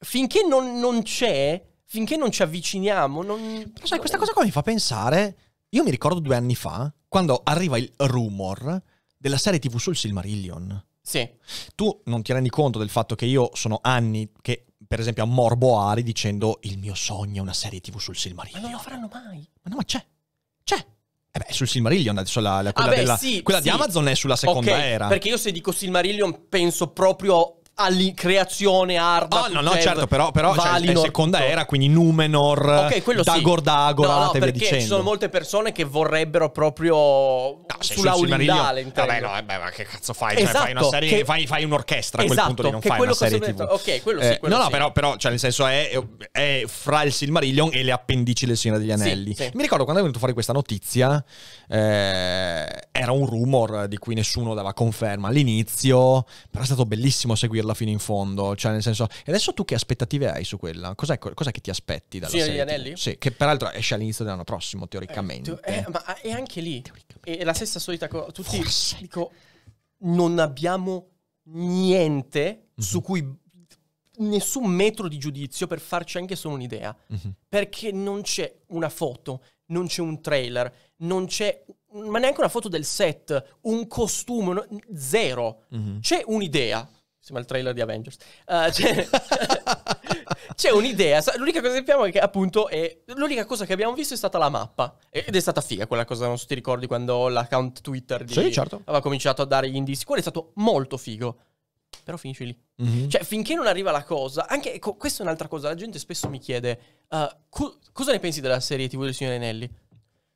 Finché non, non c'è, finché non ci avviciniamo, non... Però sai, questa cosa qua mi fa pensare... Io mi ricordo due anni fa, quando arriva il rumor della serie TV sul Silmarillion. Sì. Tu non ti rendi conto del fatto che io sono anni che, per esempio, ammorbo Ari dicendo il mio sogno è una serie TV sul Silmarillion. Ma non lo faranno mai. Ma no, ma c'è. C'è. Eh beh, sul Silmarillion, adesso la, la, ah quella, ah beh, della, sì, quella sì. di Amazon è sulla seconda okay, era. Perché io se dico Silmarillion penso proprio all'increazione arda. Oh, no, no, cioè, certo, però, però Valinor, cioè, seconda era, quindi Numenor, okay, Dagor sì. Dagor, no, no, perché dicendo. ci sono molte persone che vorrebbero proprio no, ah, sulla Ulindale, intendo. Vabbè, no, eh, beh, ma che cazzo fai? Esatto, cioè, fai, una esatto, serie, che... fai, fai un'orchestra a esatto, quel punto lì, non fai una serie TV. Detto, ok, quello eh, sì, quello No, no, sì. però, però, cioè, nel senso, è, è, fra il Silmarillion e le appendici del Signore degli Anelli. Sì, Mi ricordo quando è venuto fuori questa notizia, eh, era un rumor di cui nessuno dava conferma all'inizio, però è stato bellissimo seguire seguirla fino in fondo. Cioè, nel senso, e adesso tu che aspettative hai su quella? Cos'è, cos'è che ti aspetti dalla Signore degli Anelli? Sì, che peraltro esce all'inizio dell'anno prossimo, teoricamente. Eh, eh, ma è eh, anche lì. È la stessa solita cosa. Tutti Forse. dico, non abbiamo niente mm-hmm. su cui nessun metro di giudizio per farci anche solo un'idea. Mm-hmm. Perché non c'è una foto, non c'è un trailer, non c'è. Ma neanche una foto del set, un costume, zero. Mm-hmm. C'è un'idea. Sembra il trailer di Avengers. Uh, eh, c'è, cioè, cioè, c'è, un'idea. L'unica cosa che sappiamo è che, appunto, è, l'unica cosa che abbiamo visto è stata la mappa. Ed è stata figa quella cosa. Non so se ti ricordi quando l'account Twitter di, sì, certo. aveva cominciato a dare gli indizi. Quello è stato molto figo. Però finisce lì. Mm-hmm. Cioè, finché non arriva la cosa. Anche ecco, questa è un'altra cosa. La gente spesso mi chiede: uh, co- cosa ne pensi della serie TV del Signore Anelli?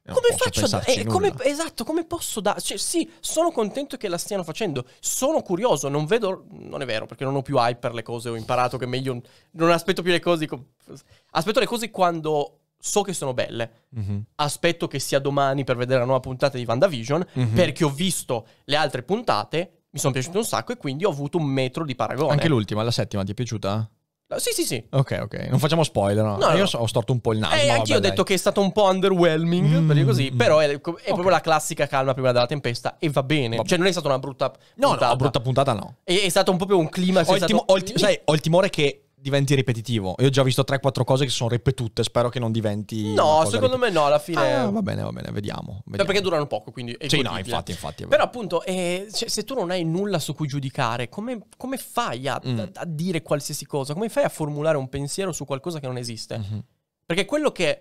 Eh, come faccio a eh, come, esatto come posso dare cioè, sì sono contento che la stiano facendo sono curioso non vedo non è vero perché non ho più hype per le cose ho imparato che meglio non aspetto più le cose aspetto le cose quando so che sono belle mm-hmm. aspetto che sia domani per vedere la nuova puntata di VandaVision. mm-hmm. perché ho visto le altre puntate mi sono piaciute un sacco e quindi ho avuto un metro di paragone anche l'ultima la settima ti è piaciuta? sì, sì, sì. Ok, ok. Non facciamo spoiler. No? no io no. ho storto un po' il naso. Eh, anche io ho detto dai. che è stato un po' underwhelming, mm, per così. Mm, però è, è okay. proprio la classica calma prima della tempesta e va bene. Va cioè, non è stata una brutta puntata. No, no brutta puntata no. È, è stato un po' un clima. Ho, il, stato... ho, il, sai, ho il timore che diventi ripetitivo. Io ho già visto 3-4 cose che sono ripetute, spero che non diventi... No, secondo ripet... me no, alla fine... Ah, va bene, va bene, vediamo. vediamo. Perché durano poco, quindi... È sì, no, infatti, infatti. Però appunto, eh, cioè, se tu non hai nulla su cui giudicare, come, come fai a, mm. a, dire qualsiasi cosa? Come fai a formulare un pensiero su qualcosa che non esiste? Mm-hmm. Perché quello che...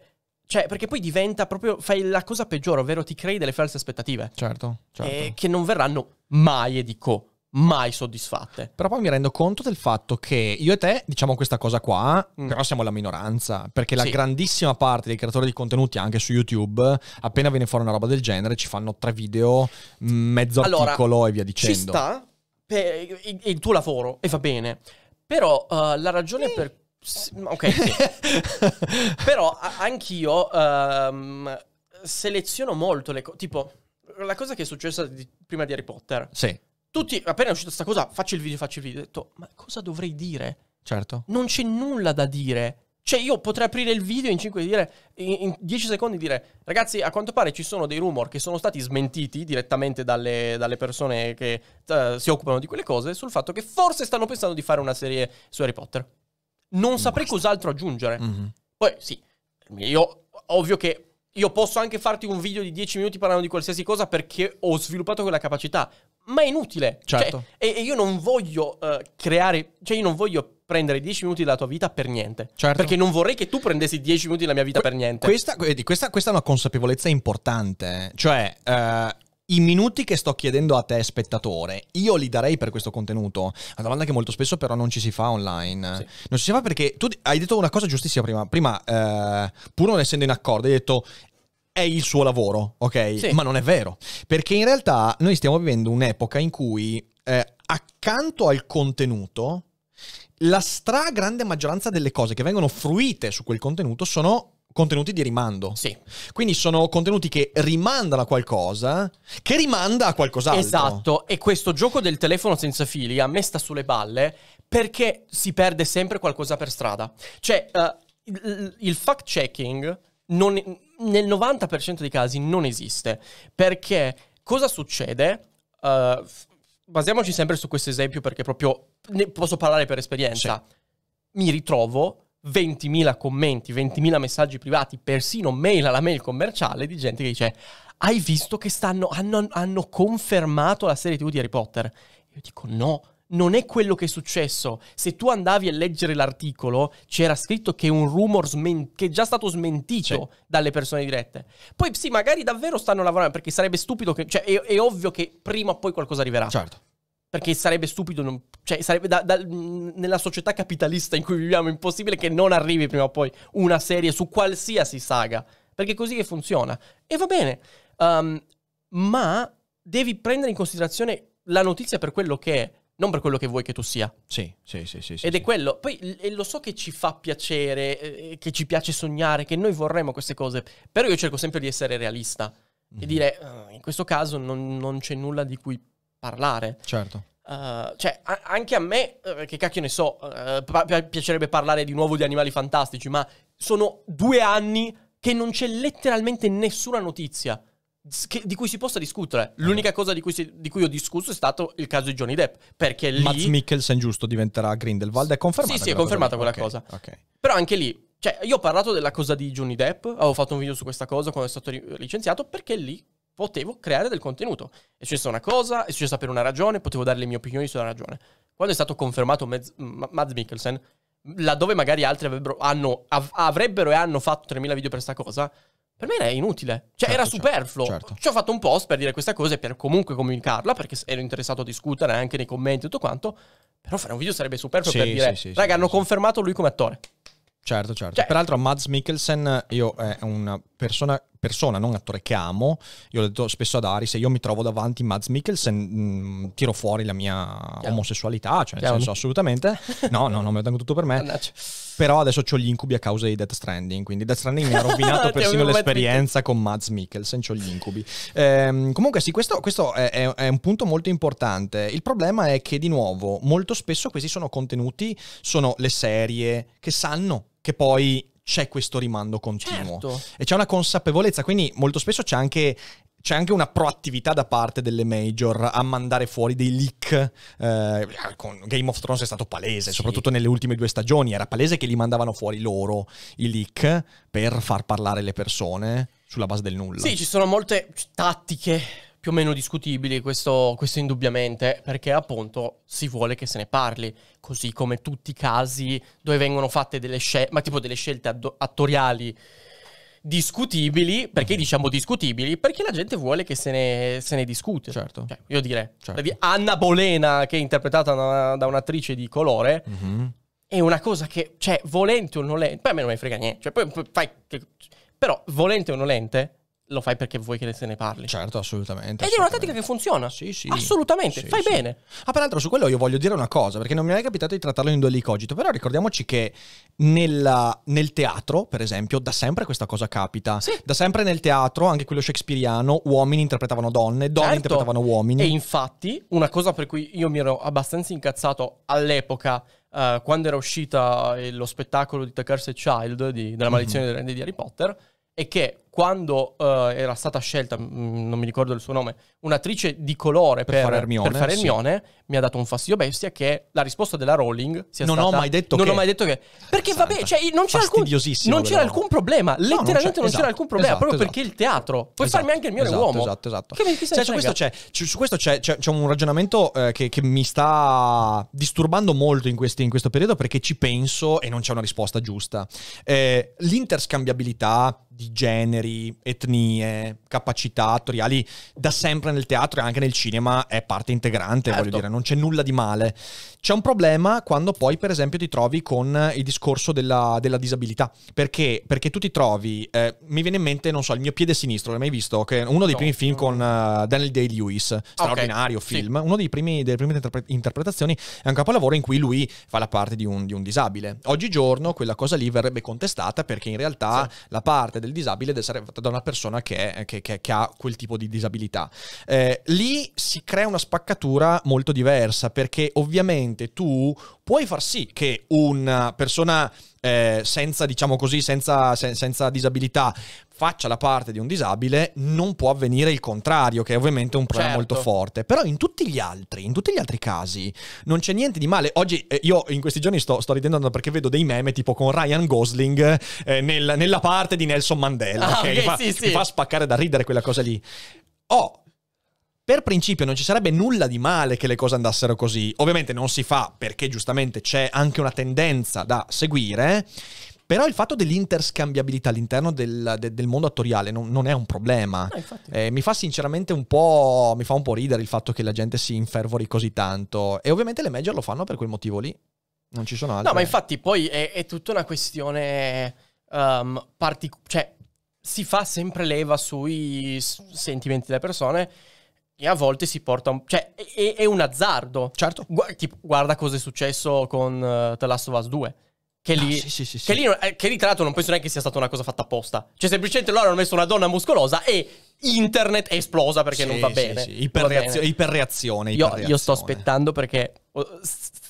Cioè, perché poi diventa proprio. Fai la cosa peggiore, ovvero ti crei delle false aspettative. Certo, certo. Eh, che non verranno mai, e dico mai soddisfatte. Però poi mi rendo conto del fatto che io e te diciamo questa cosa qua, mm. però siamo la minoranza, perché la sì. grandissima parte dei creatori di contenuti anche su YouTube, appena viene fuori una roba del genere, ci fanno tre video, mm, mezzo allora, articolo e via dicendo. Ci sta per il, tuo lavoro e va bene. Però uh, la ragione sì. per ok, sì. però anch'io um, seleziono molto le cose, tipo la cosa che è successa di- prima di Harry Potter. Sì tutti, appena è uscita questa cosa, faccio il video, faccio il video. Ho detto, ma cosa dovrei dire? Certo. Non c'è nulla da dire. Cioè, io potrei aprire il video in 5 dire, in 10 secondi dire: Ragazzi, a quanto pare ci sono dei rumor che sono stati smentiti direttamente dalle, dalle persone che uh, si occupano di quelle cose sul fatto che forse stanno pensando di fare una serie su Harry Potter. Non saprei cos'altro aggiungere. Mm-hmm. Poi, sì, io ovvio che io posso anche farti un video di 10 minuti parlando di qualsiasi cosa perché ho sviluppato quella capacità, ma è inutile. Cioè, certo. Cioè, e, e, io non voglio uh, creare, cioè io non voglio prendere 10 minuti della tua vita per niente. Certo. Perché non vorrei che tu prendessi 10 minuti della mia vita que per niente. Questa, questa, questa, è una consapevolezza importante. Cioè, uh, i minuti che sto chiedendo a te, spettatore, io li darei per questo contenuto. La domanda che molto spesso però non ci si fa online. Sì. Non ci si fa perché tu hai detto una cosa giustissima prima. Prima, eh, pur non essendo in accordo, hai detto è il suo lavoro, ok? Sì. Ma non è vero. Perché in realtà noi stiamo vivendo un'epoca in cui eh, accanto al contenuto, la stragrande maggioranza delle cose che vengono fruite su quel contenuto sono contenuti di rimando. Sì. Quindi sono contenuti che rimandano a qualcosa, che rimanda a qualcos'altro. Esatto, e questo gioco del telefono senza fili a me sta sulle balle perché si perde sempre qualcosa per strada. Cioè, uh, il, il fact checking nel 90% dei casi non esiste. Perché cosa succede? Uh, basiamoci sempre su questo esempio perché proprio ne posso parlare per esperienza. Sì. Mi ritrovo 20.000 commenti, 20.000 messaggi privati, persino mail alla mail commerciale di gente che dice hai visto che stanno, hanno, hanno confermato la serie tv di Harry Potter? Io dico no, non è quello che è successo. Se tu andavi a leggere l'articolo, c'era scritto che è un rumor smen- che è già stato smentito sì. dalle persone dirette. Poi sì, magari davvero stanno lavorando, perché sarebbe stupido che... Cioè, è, è ovvio che prima o poi qualcosa arriverà. Certo. Perché sarebbe stupido, non... cioè sarebbe da, da, nella società capitalista in cui viviamo impossibile che non arrivi prima o poi una serie su qualsiasi saga. Perché è così che funziona. E va bene. Um, ma devi prendere in considerazione la notizia per quello che è, non per quello che vuoi che tu sia. Sì, sì, sì. sì Ed sì, è quello. Poi lo so che ci fa piacere, eh, eh, che ci piace sognare, che noi vorremmo queste cose, però io cerco sempre di essere realista mm-hmm. e dire, uh, in questo caso non, non c'è nulla di cui parlare. Certo. Uh, cioè, a- anche a me, uh, che cacchio ne so, uh, pa- piacerebbe parlare di nuovo di animali fantastici, ma sono due anni che non c'è letteralmente nessuna notizia che, di cui si possa discutere. Mm. L'unica cosa di cui, si, di cui, ho discusso è stato il caso di Johnny Depp. Perché lì. Mats Mikkelsen, giusto, diventerà Grindelwald. È confermata. Sì, sì, è confermata cosa quella okay, cosa. Okay. Però anche lì. Cioè, io ho parlato della cosa di Johnny Depp. Avevo fatto un video su questa cosa quando è stato licenziato. Perché lì potevo creare del contenuto. È successa una cosa, è successa per una ragione, potevo dare le mie opinioni sulla ragione. Quando è stato confermato Mads, Mads Mikkelsen, laddove magari altri avrebbero, hanno, av- avrebbero e hanno fatto 3.000 video per questa cosa, per me era inutile. Cioè, certo, era certo, superfluo. Certo. Ci ho fatto un post per dire questa cosa e per comunque comunicarla, perché ero interessato a discutere anche nei commenti e tutto quanto. Però fare un video sarebbe superfluo sì, per dire, sì, sì, raga, hanno confermato lui come attore. Certo, certo. Cioè, Peraltro Mads Mikkelsen io, è eh, una persona persona, non attore che amo. Io l'ho detto spesso ad Ari, se io mi trovo davanti Mads Mikkelsen mh, mm, tiro fuori la mia Chiaro. omosessualità, cioè nel senso assolutamente. No, no, non me lo tengo tutto per me. Annaccio. Però adesso ho gli incubi a causa di Death Stranding, quindi Death Stranding mi ha rovinato persino l'esperienza con Mads Mikkelsen, ho gli incubi. Ehm, comunque sì, questo, questo è, è un punto molto importante. Il problema è che di nuovo molto spesso questi sono contenuti, sono le serie che sanno che poi c'è questo rimando continuo certo. e c'è una consapevolezza, quindi molto spesso c'è anche c'è anche una proattività da parte delle major a mandare fuori dei leak. Eh, Game of Thrones è stato palese, sì. soprattutto nelle ultime due stagioni. Era palese che li mandavano fuori loro i leak per far parlare le persone sulla base del nulla. Sì, ci sono molte tattiche più o meno discutibili, questo, questo, indubbiamente, perché appunto si vuole che se ne parli, così come tutti i casi dove vengono fatte delle scelte, ma tipo delle scelte ad- attoriali discutibili, perché mm-hmm. diciamo discutibili? Perché la gente vuole che se ne, se ne discute. Certo. Cioè, io direi, certo. Anna Bolena, che è interpretata una, da un'attrice di colore, mm-hmm. è una cosa che, cioè, volente o nolente, poi a me non mi frega niente, cioè, poi, poi fai... Però, volente o nolente, lo fai perché vuoi che se ne parli. Certo, assolutamente. Ed è una tattica che funziona. Sì, sì. Assolutamente, sì, fai sì. bene. Ah, peraltro su quello io voglio dire una cosa, perché non mi è mai capitato di trattarlo in duelli cogito, però ricordiamoci che nella, nel teatro, per esempio, da sempre questa cosa capita. Sì. Da sempre nel teatro, anche quello shakespeariano, uomini interpretavano donne, donne certo. interpretavano uomini. E infatti, una cosa per cui io mi ero abbastanza incazzato all'epoca Uh, quando era uscita eh, lo spettacolo di Tucker's Child di, della mhm. maledizione mm-hmm. di Harry Potter, è che quando uh, era stata scelta, mh, mm, non mi ricordo il suo nome, un'attrice di colore per, per fare Hermione, per fare Hermione sì. mi ha dato un fastidio bestia che la risposta della Rowling sia non stata... Non ho mai detto non che... ho mai detto che... Perché Santa. vabbè, cioè, non c'era, alcun, non c'era alcun problema, no, letteralmente non, c'è, non c'era esatto, alcun problema, esatto, proprio esatto. perché il teatro... Puoi esatto, farmi anche il mio esatto, uomo. Esatto, esatto. Che, che cioè, su questo, c'è, su questo c'è, c'è, c'è un ragionamento eh, che, che, mi sta disturbando molto in, questi, in, questo periodo perché ci penso e non c'è una risposta giusta. Eh, l'interscambiabilità di generi, etnie, capacità attoriali da sempre nel teatro e anche nel cinema è parte integrante, certo. voglio dire, non c'è nulla di male. C'è un problema quando poi, per esempio, ti trovi con il discorso della, della disabilità. Perché? Perché tu ti trovi, eh, mi viene in mente, non so, il mio piede sinistro, l'hai mai visto? Che è uno dei no, primi film con uh, Daniel Day-Lewis, straordinario okay, film, sì. uno dei primi, delle prime interpre- interpretazioni, è un capolavoro in cui lui fa la parte di un, di un, disabile. Oggigiorno quella cosa lì verrebbe contestata perché in realtà sì. la parte del disabile deve essere fatta da una persona che, è, che, che, che ha quel tipo di disabilità. Eh, lì si crea una spaccatura molto diversa perché ovviamente effettivamente tu puoi far sì che una persona eh, senza, diciamo così, senza, sen- senza disabilità faccia la parte di un disabile, non può avvenire il contrario, che è ovviamente un problema certo. molto forte. Però in tutti gli altri, in tutti gli altri casi, non c'è niente di male. Oggi eh, io in questi giorni sto, sto, ridendo perché vedo dei meme tipo con Ryan Gosling eh, nel, nella parte di Nelson Mandela, ah, che okay, mi, fa, sì, sì. mi fa spaccare da ridere quella cosa lì. Oh, per principio non ci sarebbe nulla di male che le cose andassero così. Ovviamente non si fa perché giustamente c'è anche una tendenza da seguire. Però il fatto dell'interscambiabilità all'interno del, de, del mondo attoriale non, non, è un problema. Eh, eh, mi fa sinceramente un po', mi fa un po' ridere il fatto che la gente si infervori così tanto. E ovviamente le major lo fanno per quel motivo lì. Non ci sono altre. No, ma infatti poi è, è tutta una questione um, ehm, particolare. Cioè, si fa sempre leva sui sentimenti delle persone e a volte si porta un... Cioè, è, è un azzardo. Certo. Gu- tipo, guarda cosa è successo con uh, The Last of Us 2. Che ah, lì, ah, sì, sì, sì, che, lì eh, che lì, tra l'altro, non penso neanche sia stata una cosa fatta apposta. Cioè, semplicemente loro hanno messo una donna muscolosa e internet è esplosa perché non va bene. Iperreazio- iperreazione, iperreazione. Io, io sto aspettando perché oh,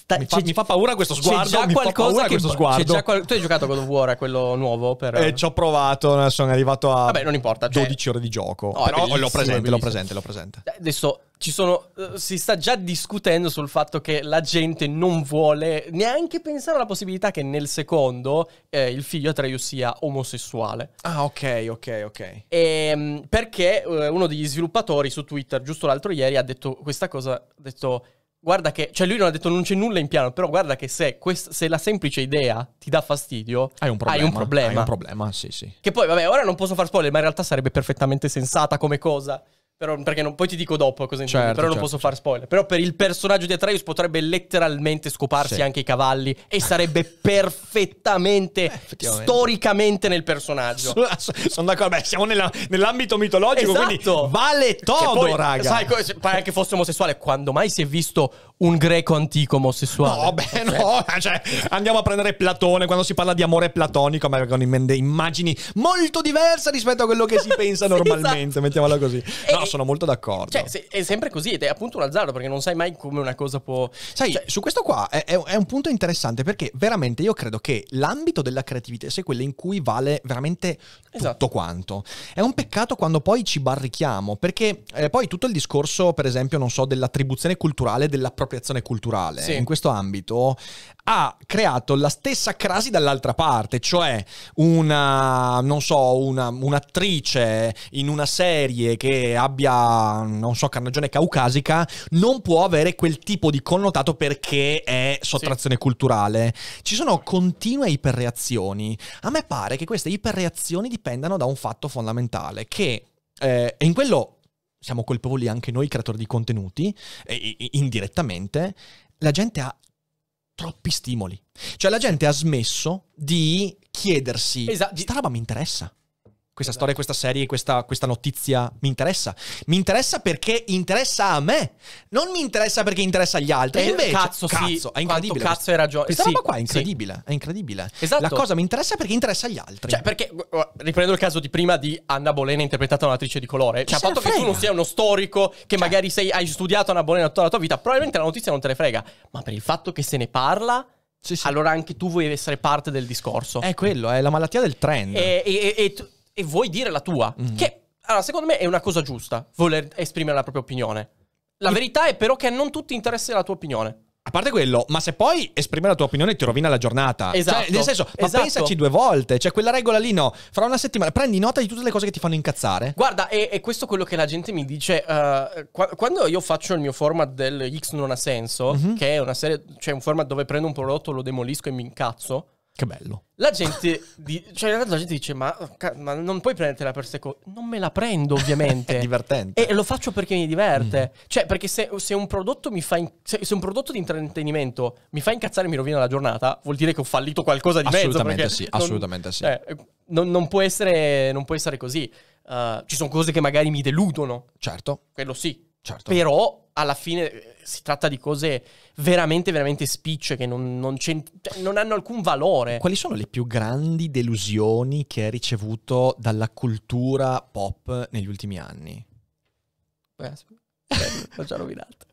Ta- mi, fa, mi, fa, paura questo sguardo. C'è già qualcosa che questo sguardo. Qual- tu hai giocato a God of War, quello nuovo? Per... Eh, ci ho provato, sono arrivato a Vabbè, non importa, cioè... 12 ore di gioco. Oh, però l'ho presente, l'ho presente, l'ho eh, presente. Adesso ci sono, eh, si sta già discutendo sul fatto che la gente non vuole neanche pensare alla possibilità che nel secondo eh, il figlio Atreus sia omosessuale. Ah, ok, ok, ok. E, ehm, perché eh, uno degli sviluppatori su Twitter, giusto l'altro ieri, ha detto questa cosa, ha detto guarda che, cioè lui non ha detto non c'è nulla in piano, però guarda che se, quest, se la semplice idea ti dà fastidio, hai un problema. Hai un problema. Hai un problema, sì, sì. Che poi, vabbè, ora non posso far spoiler, ma in realtà sarebbe perfettamente sensata come cosa. Però, perché non, poi ti dico dopo cosa intendo, certo, però certo, non posso certo. fare spoiler. Però per il personaggio di Atreus potrebbe letteralmente scoparsi sì. anche i cavalli e sarebbe perfettamente, Beh, storicamente nel personaggio. Sono d'accordo, Beh, siamo nella, nell'ambito mitologico, esatto. quindi vale todo, poi, raga. Sai, pare anche fosse omosessuale, quando mai si è visto un greco antico omosessuale. No, beh, no, cioè, andiamo a prendere Platone, quando si parla di amore platonico, ma con immagini molto diverse rispetto a quello che si pensa sì, normalmente, esatto. mettiamola così. No, sono molto d'accordo. Cioè, se, è sempre così ed è appunto un azzardo perché non sai mai come una cosa può... Sai, cioè, su questo qua è, è, un punto interessante perché veramente io credo che l'ambito della creatività sia quello in cui vale veramente esatto. tutto quanto. È un peccato quando poi ci barrichiamo perché eh, poi tutto il discorso, per esempio, non so, dell'attribuzione culturale della propria appropriazione culturale sì. in questo ambito ha creato la stessa crasi dall'altra parte, cioè una, non so, una, un'attrice in una serie che abbia, non so, carnagione caucasica, non può avere quel tipo di connotato perché è sottrazione sì. culturale. Ci sono continue iperreazioni. A me pare che queste iperreazioni dipendano da un fatto fondamentale, che eh, in quello siamo colpevoli anche noi creatori di contenuti, eh, indirettamente, la gente ha troppi stimoli. Cioè la gente ha smesso di chiedersi, Esa- sta roba mi interessa questa esatto. storia, questa serie, questa, questa, notizia mi interessa. Mi interessa perché interessa a me. Non mi interessa perché interessa agli altri. E eh, invece, cazzo, cazzo, sì, è incredibile. Cazzo hai ragione. Questa sì, roba qua è incredibile. Sì. È incredibile. Esatto. La cosa mi interessa perché interessa agli altri. Cioè, perché, uh, uh, riprendo il caso di prima di Anna Bolena interpretata da un'attrice di colore. Cioè, a fatto che tu non sia uno storico, che cioè. magari sei, hai studiato Anna Bolena tutta la tua vita, probabilmente la notizia non te ne frega. Ma per il fatto che se ne parla... Sì, sì. Allora anche tu vuoi essere parte del discorso. È quello, è la malattia del trend. E, e, e, e tu, e vuoi dire la tua. Mm-hmm. Che, allora, secondo me è una cosa giusta, voler esprimere la propria opinione. La e... verità è però che non tutti interessa la tua opinione. A parte quello, ma se poi esprimere la tua opinione ti rovina la giornata. Cioè, esatto. Cioè, nel senso, ma esatto. pensaci due volte. Cioè, quella regola lì no. Fra una settimana prendi nota di tutte le cose che ti fanno incazzare. Guarda, è, è questo quello che la gente mi dice. Uh, eh, qu- quando io faccio il mio format del X non ha senso, mm-hmm. che è una serie, cioè un format dove prendo un prodotto, lo demolisco e mi incazzo. Che bello. La gente, di, cioè la gente dice, ma, ma non puoi prendertela per secco. Non me la prendo ovviamente. È divertente. E lo faccio perché mi diverte. Mm. Cioè perché se, se, un prodotto mi fa, in, se, se, un prodotto di intrattenimento mi fa incazzare e mi rovina la giornata, vuol dire che ho fallito qualcosa di assolutamente mezzo. Sì, non, assolutamente sì, eh, non, non, può essere, non può essere così. Uh, ci sono cose che magari mi deludono. Certo. Quello sì. Certo. Però alla fine eh, si tratta di cose veramente, veramente spicce che non, non, cioè, non, hanno alcun valore. Quali sono le più grandi delusioni che hai ricevuto dalla cultura pop negli ultimi anni? Beh, l'ho già rovinato.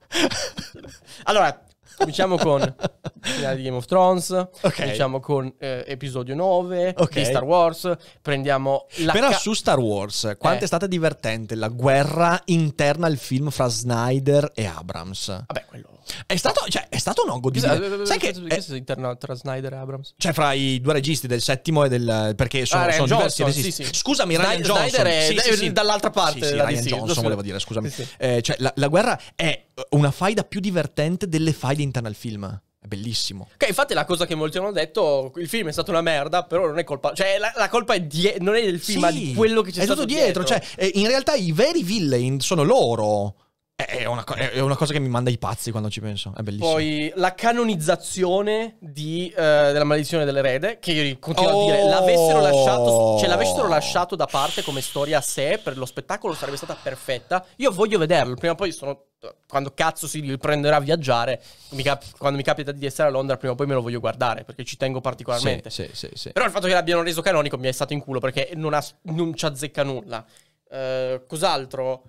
allora, Cominciamo con finale di Game of Thrones, okay. cominciamo con eh, episodio 9 okay. di Star Wars, prendiamo la Però ca- su Star Wars, quanto eh. è stata divertente la guerra interna al film fra Snyder e Abrams? Vabbè, quello è stato, cioè, è stato un ongo Sai che è, interno tra Snyder e Abrams. Cioè, fra i due registi del settimo e del. Perché sono, ah, sono diversi Sì, sì. Scusami, Ryan Snyder Johnson. Snyder è sì, sì, sì. dall'altra parte. Sì, sì, Ryan DC, Johnson, volevo dire, scusami. Eh, cioè, la, la guerra è una faida più divertente delle faide interne al film. È bellissimo. Ok, infatti la cosa che molti hanno detto, il film è stato una merda, però non è colpa... Cioè, la, la colpa è die- non è del film, sì, ma di quello che c'è è stato, dietro. dietro. Cioè, eh, in realtà i veri villain sono loro. È una, è una, cosa che mi manda i pazzi quando ci penso. È bellissimo. Poi la canonizzazione di, uh, della maledizione dell'erede, che io continuo oh! a dire, l'avessero oh! lasciato, cioè, l'avessero lasciato da parte come storia a sé per lo spettacolo sarebbe stata perfetta. Io voglio vederlo. Prima o poi sono. Quando cazzo si riprenderà a viaggiare, mi cap- quando mi capita di essere a Londra, prima o poi me lo voglio guardare perché ci tengo particolarmente. Sì, sì, sì, sì. Però il fatto che l'abbiano reso canonico mi è stato in culo perché non, ha, non ci azzecca nulla. Uh, cos'altro?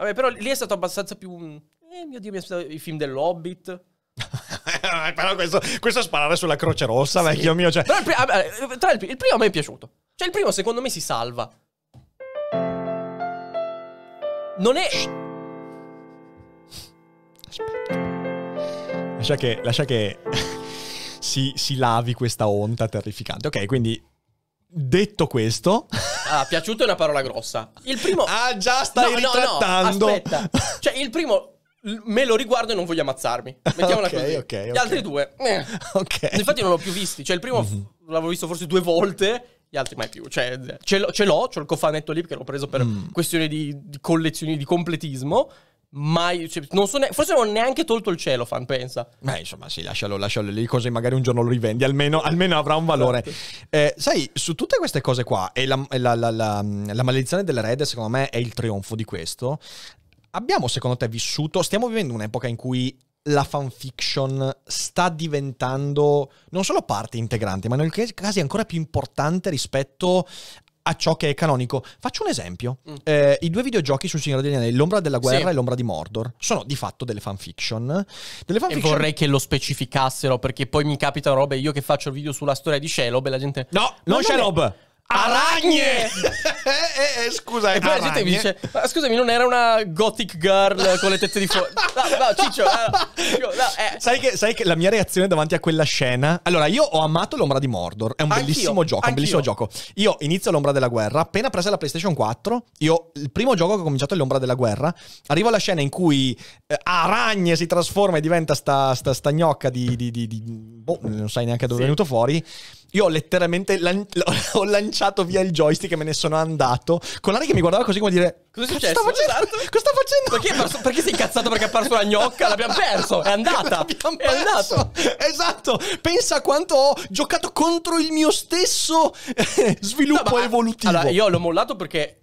Vabbè, però lì è stato abbastanza più... Eh, mio Dio, mi aspettavo i film dell'Hobbit. Eh, però questo, questo sparare sulla Croce Rossa, sì. vecchio mio. Cioè... Però il, ah, tra il, il primo a me è piaciuto. Cioè, il primo secondo me si salva. Non è... Aspetta. Lascia che... Lascia che... si, si lavi questa onta terrificante. Ok, quindi Detto questo, ah, piaciuto è una parola grossa. Il primo, ah, già stai no, ritrattando. No, no, aspetta, cioè, il primo me lo riguardo e non voglio ammazzarmi. Mettiamola okay, così. Okay, gli okay. altri due, eh. infatti, non l'ho più visti. Cioè, il primo mm-hmm. l'avevo visto forse due volte gli altri mai più. Cioè, ce l'ho, ce l'ho, c'ho il cofanetto lì perché l'ho preso per mm. questione di, di collezioni, di completismo mai. Cioè, non so ne- forse non ho neanche tolto il cielo, fan pensa. Beh, insomma, sì, lascialo, lascialo lì, così magari un giorno lo rivendi, almeno, almeno avrà un valore. Esatto. Eh, sai, su tutte queste cose qua, e la, la, la, la maledizione dell'erede, secondo me, è il trionfo di questo. Abbiamo, secondo te, vissuto, stiamo vivendo un'epoca in cui la fanfiction sta diventando non solo parte integrante, ma nel caso è ancora più importante rispetto a ciò che è canonico. Faccio un esempio. Mm. Eh, I due videogiochi sul Signore degli Anelli, L'ombra della guerra sì. e L'ombra di Mordor, sono di fatto delle fanfiction. Delle fanfiction... E vorrei che lo specificassero perché poi mi capitano robe, io che faccio il video sulla storia di Shelob e la gente... No, no non Shelob! Aragne! Eh, eh, eh, scusa, e poi aragne. gente mi dice: Ma scusami, non era una gothic girl con le tette di fuori? No, no, Ciccio, no, no, eh. sai, che, sai, che, la mia reazione davanti a quella scena. Allora, io ho amato l'ombra di Mordor. È un anch'io, bellissimo gioco. Anch'io. Un bellissimo gioco. Io inizio l'ombra della guerra. Appena presa la PlayStation 4, io il primo gioco che ho cominciato è l'ombra della guerra. Arrivo alla scena in cui eh, Aragne si trasforma e diventa sta, sta, sta gnocca di, di, di, di. boh, non sai neanche dove sì. è venuto fuori io ho letteralmente lan- ho lanciato via il joystick e me ne sono andato. Con l'aria che mi guardava così come dire: Cosa è successo? Cosa sta facendo? Esatto. Cosa sta facendo? Perché, perso- perché sei incazzato perché è apparso la gnocca? L'abbiamo perso! È andata! L'abbiamo è perso. andata! Esatto! Pensa a quanto ho giocato contro il mio stesso sviluppo no, ma, evolutivo. Allora, io l'ho mollato perché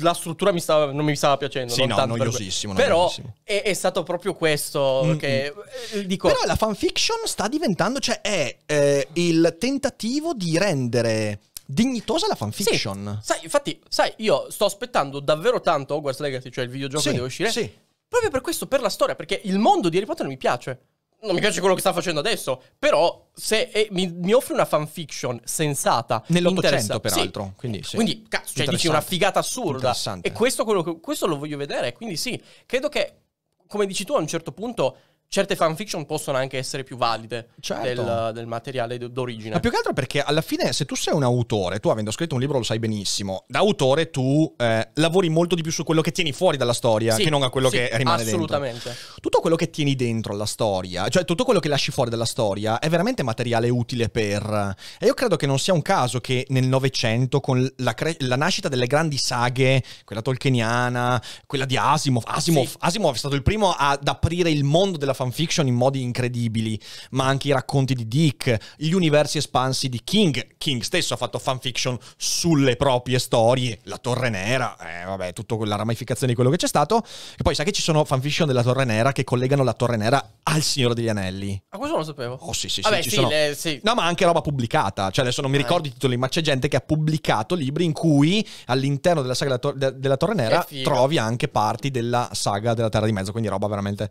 la struttura mi stava, non mi stava piacendo. Sì, no, noiosissimo. Per... Però è, è, stato proprio questo mm-hmm. che... Eh, dico... Però la fanfiction sta diventando, cioè è eh, il tentativo di rendere dignitosa la fanfiction. Sì, sai, infatti, sai, io sto aspettando davvero tanto Hogwarts Legacy, cioè il videogioco sì, che deve uscire. Sì. Proprio per questo, per la storia, perché il mondo di Harry Potter mi piace non mi piace quello che sta facendo adesso, però se eh, mi, mi, offre una fanfiction sensata, nell'Ottocento peraltro, sì. quindi, sì. quindi cazzo, cioè, dici una figata assurda. E questo, che, questo lo voglio vedere, quindi sì, credo che, come dici tu, a un certo punto certe fanfiction possono anche essere più valide certo. del, del, materiale d'origine. Ma più che altro perché alla fine, se tu sei un autore, tu avendo scritto un libro lo sai benissimo, da autore tu eh, lavori molto di più su quello che tieni fuori dalla storia sì, che non a quello sì, che rimane assolutamente. dentro. Assolutamente. Tutto quello che tieni dentro alla storia, cioè tutto quello che lasci fuori dalla storia, è veramente materiale utile per... E io credo che non sia un caso che nel Novecento, con la, cre- la, nascita delle grandi saghe, quella tolkieniana, quella di Asimov, Asimov, sì. Asimov è stato il primo ad aprire il mondo della fanfiction fanfiction in modi incredibili, ma anche i racconti di Dick, gli universi espansi di King. King stesso ha fatto fanfiction sulle proprie storie, la Torre Nera, eh, vabbè, tutta la ramificazione di quello che c'è stato. E poi sai che ci sono fanfiction della Torre Nera che collegano la Torre Nera al Signore degli Anelli. Ma ah, questo non lo sapevo. Oh sì, sì, vabbè, sì, sì, sono... le, sì. No, ma anche roba pubblicata. Cioè, adesso non mi eh. ricordo eh. i titoli, ma c'è gente che ha pubblicato libri in cui all'interno della saga della, della Torre Nera trovi anche parti della saga della Terra di Mezzo, quindi roba veramente...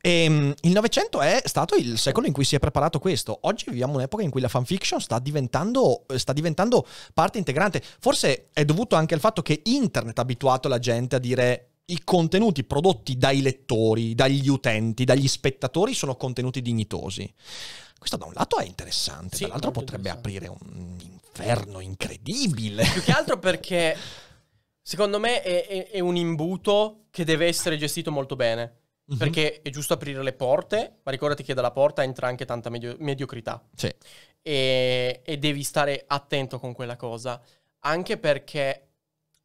Ehm... Ehm, il Novecento è stato il secolo in cui si è preparato questo. Oggi viviamo un'epoca in cui la fanfiction sta diventando, sta diventando parte integrante. Forse è dovuto anche al fatto che internet ha abituato la gente a dire i contenuti prodotti dai lettori, dagli utenti, dagli spettatori sono contenuti dignitosi. Questo da un lato è interessante, sì, dall'altro potrebbe aprire un inferno incredibile. Più che altro perché secondo me è, è, è un imbuto che deve essere gestito molto bene. Uh-huh. Perché è giusto aprire le porte, ma ricordati che dalla porta entra anche tanta medio- mediocrità. Sì. E, e devi stare attento con quella cosa. Anche perché,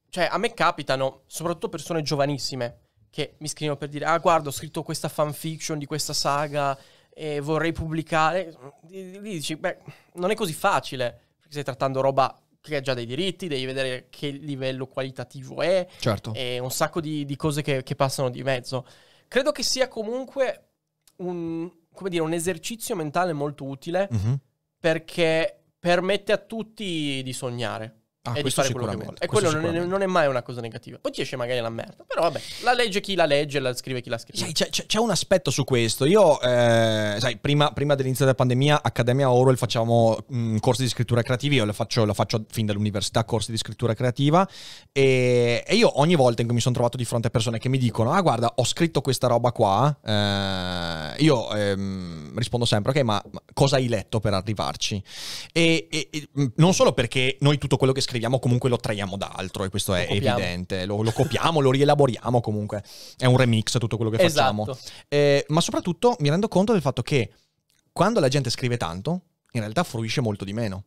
cioè, a me capitano soprattutto persone giovanissime che mi scrivono per dire: Ah, guarda, ho scritto questa fanfiction di questa saga e vorrei pubblicare. Lì dici: Beh, non è così facile perché stai trattando roba che ha già dei diritti, devi vedere che livello qualitativo è certo. e un sacco di, di cose che, che, passano di mezzo. Credo che sia comunque un, dire, un esercizio mentale molto utile mm-hmm. perché permette a tutti di sognare. Ah, e di fare quello che vuole. E quello non è, non è, mai una cosa negativa. Poi ci esce magari la merda. Però vabbè, la legge chi la legge, la scrive chi la scrive. Sai, c'è, c'è, un aspetto su questo. Io, eh, sai, prima, prima, dell'inizio della pandemia, Accademia Orwell facciamo mh, mm, corsi di scrittura creativa. Io lo faccio, la faccio, fin dall'università, corsi di scrittura creativa. E, e io ogni volta in cui mi sono trovato di fronte a persone che mi dicono, ah guarda, ho scritto questa roba qua, eh, io ehm, rispondo sempre, ok, ma, ma cosa hai letto per arrivarci? E, e, e mm, non solo perché noi tutto quello che scriviamo scriviamo comunque lo traiamo da altro e questo è copiamo. evidente, lo, lo copiamo, lo rielaboriamo comunque, è un remix tutto quello che esatto. facciamo. Eh, ma soprattutto mi rendo conto del fatto che quando la gente scrive tanto, in realtà fruisce molto di meno.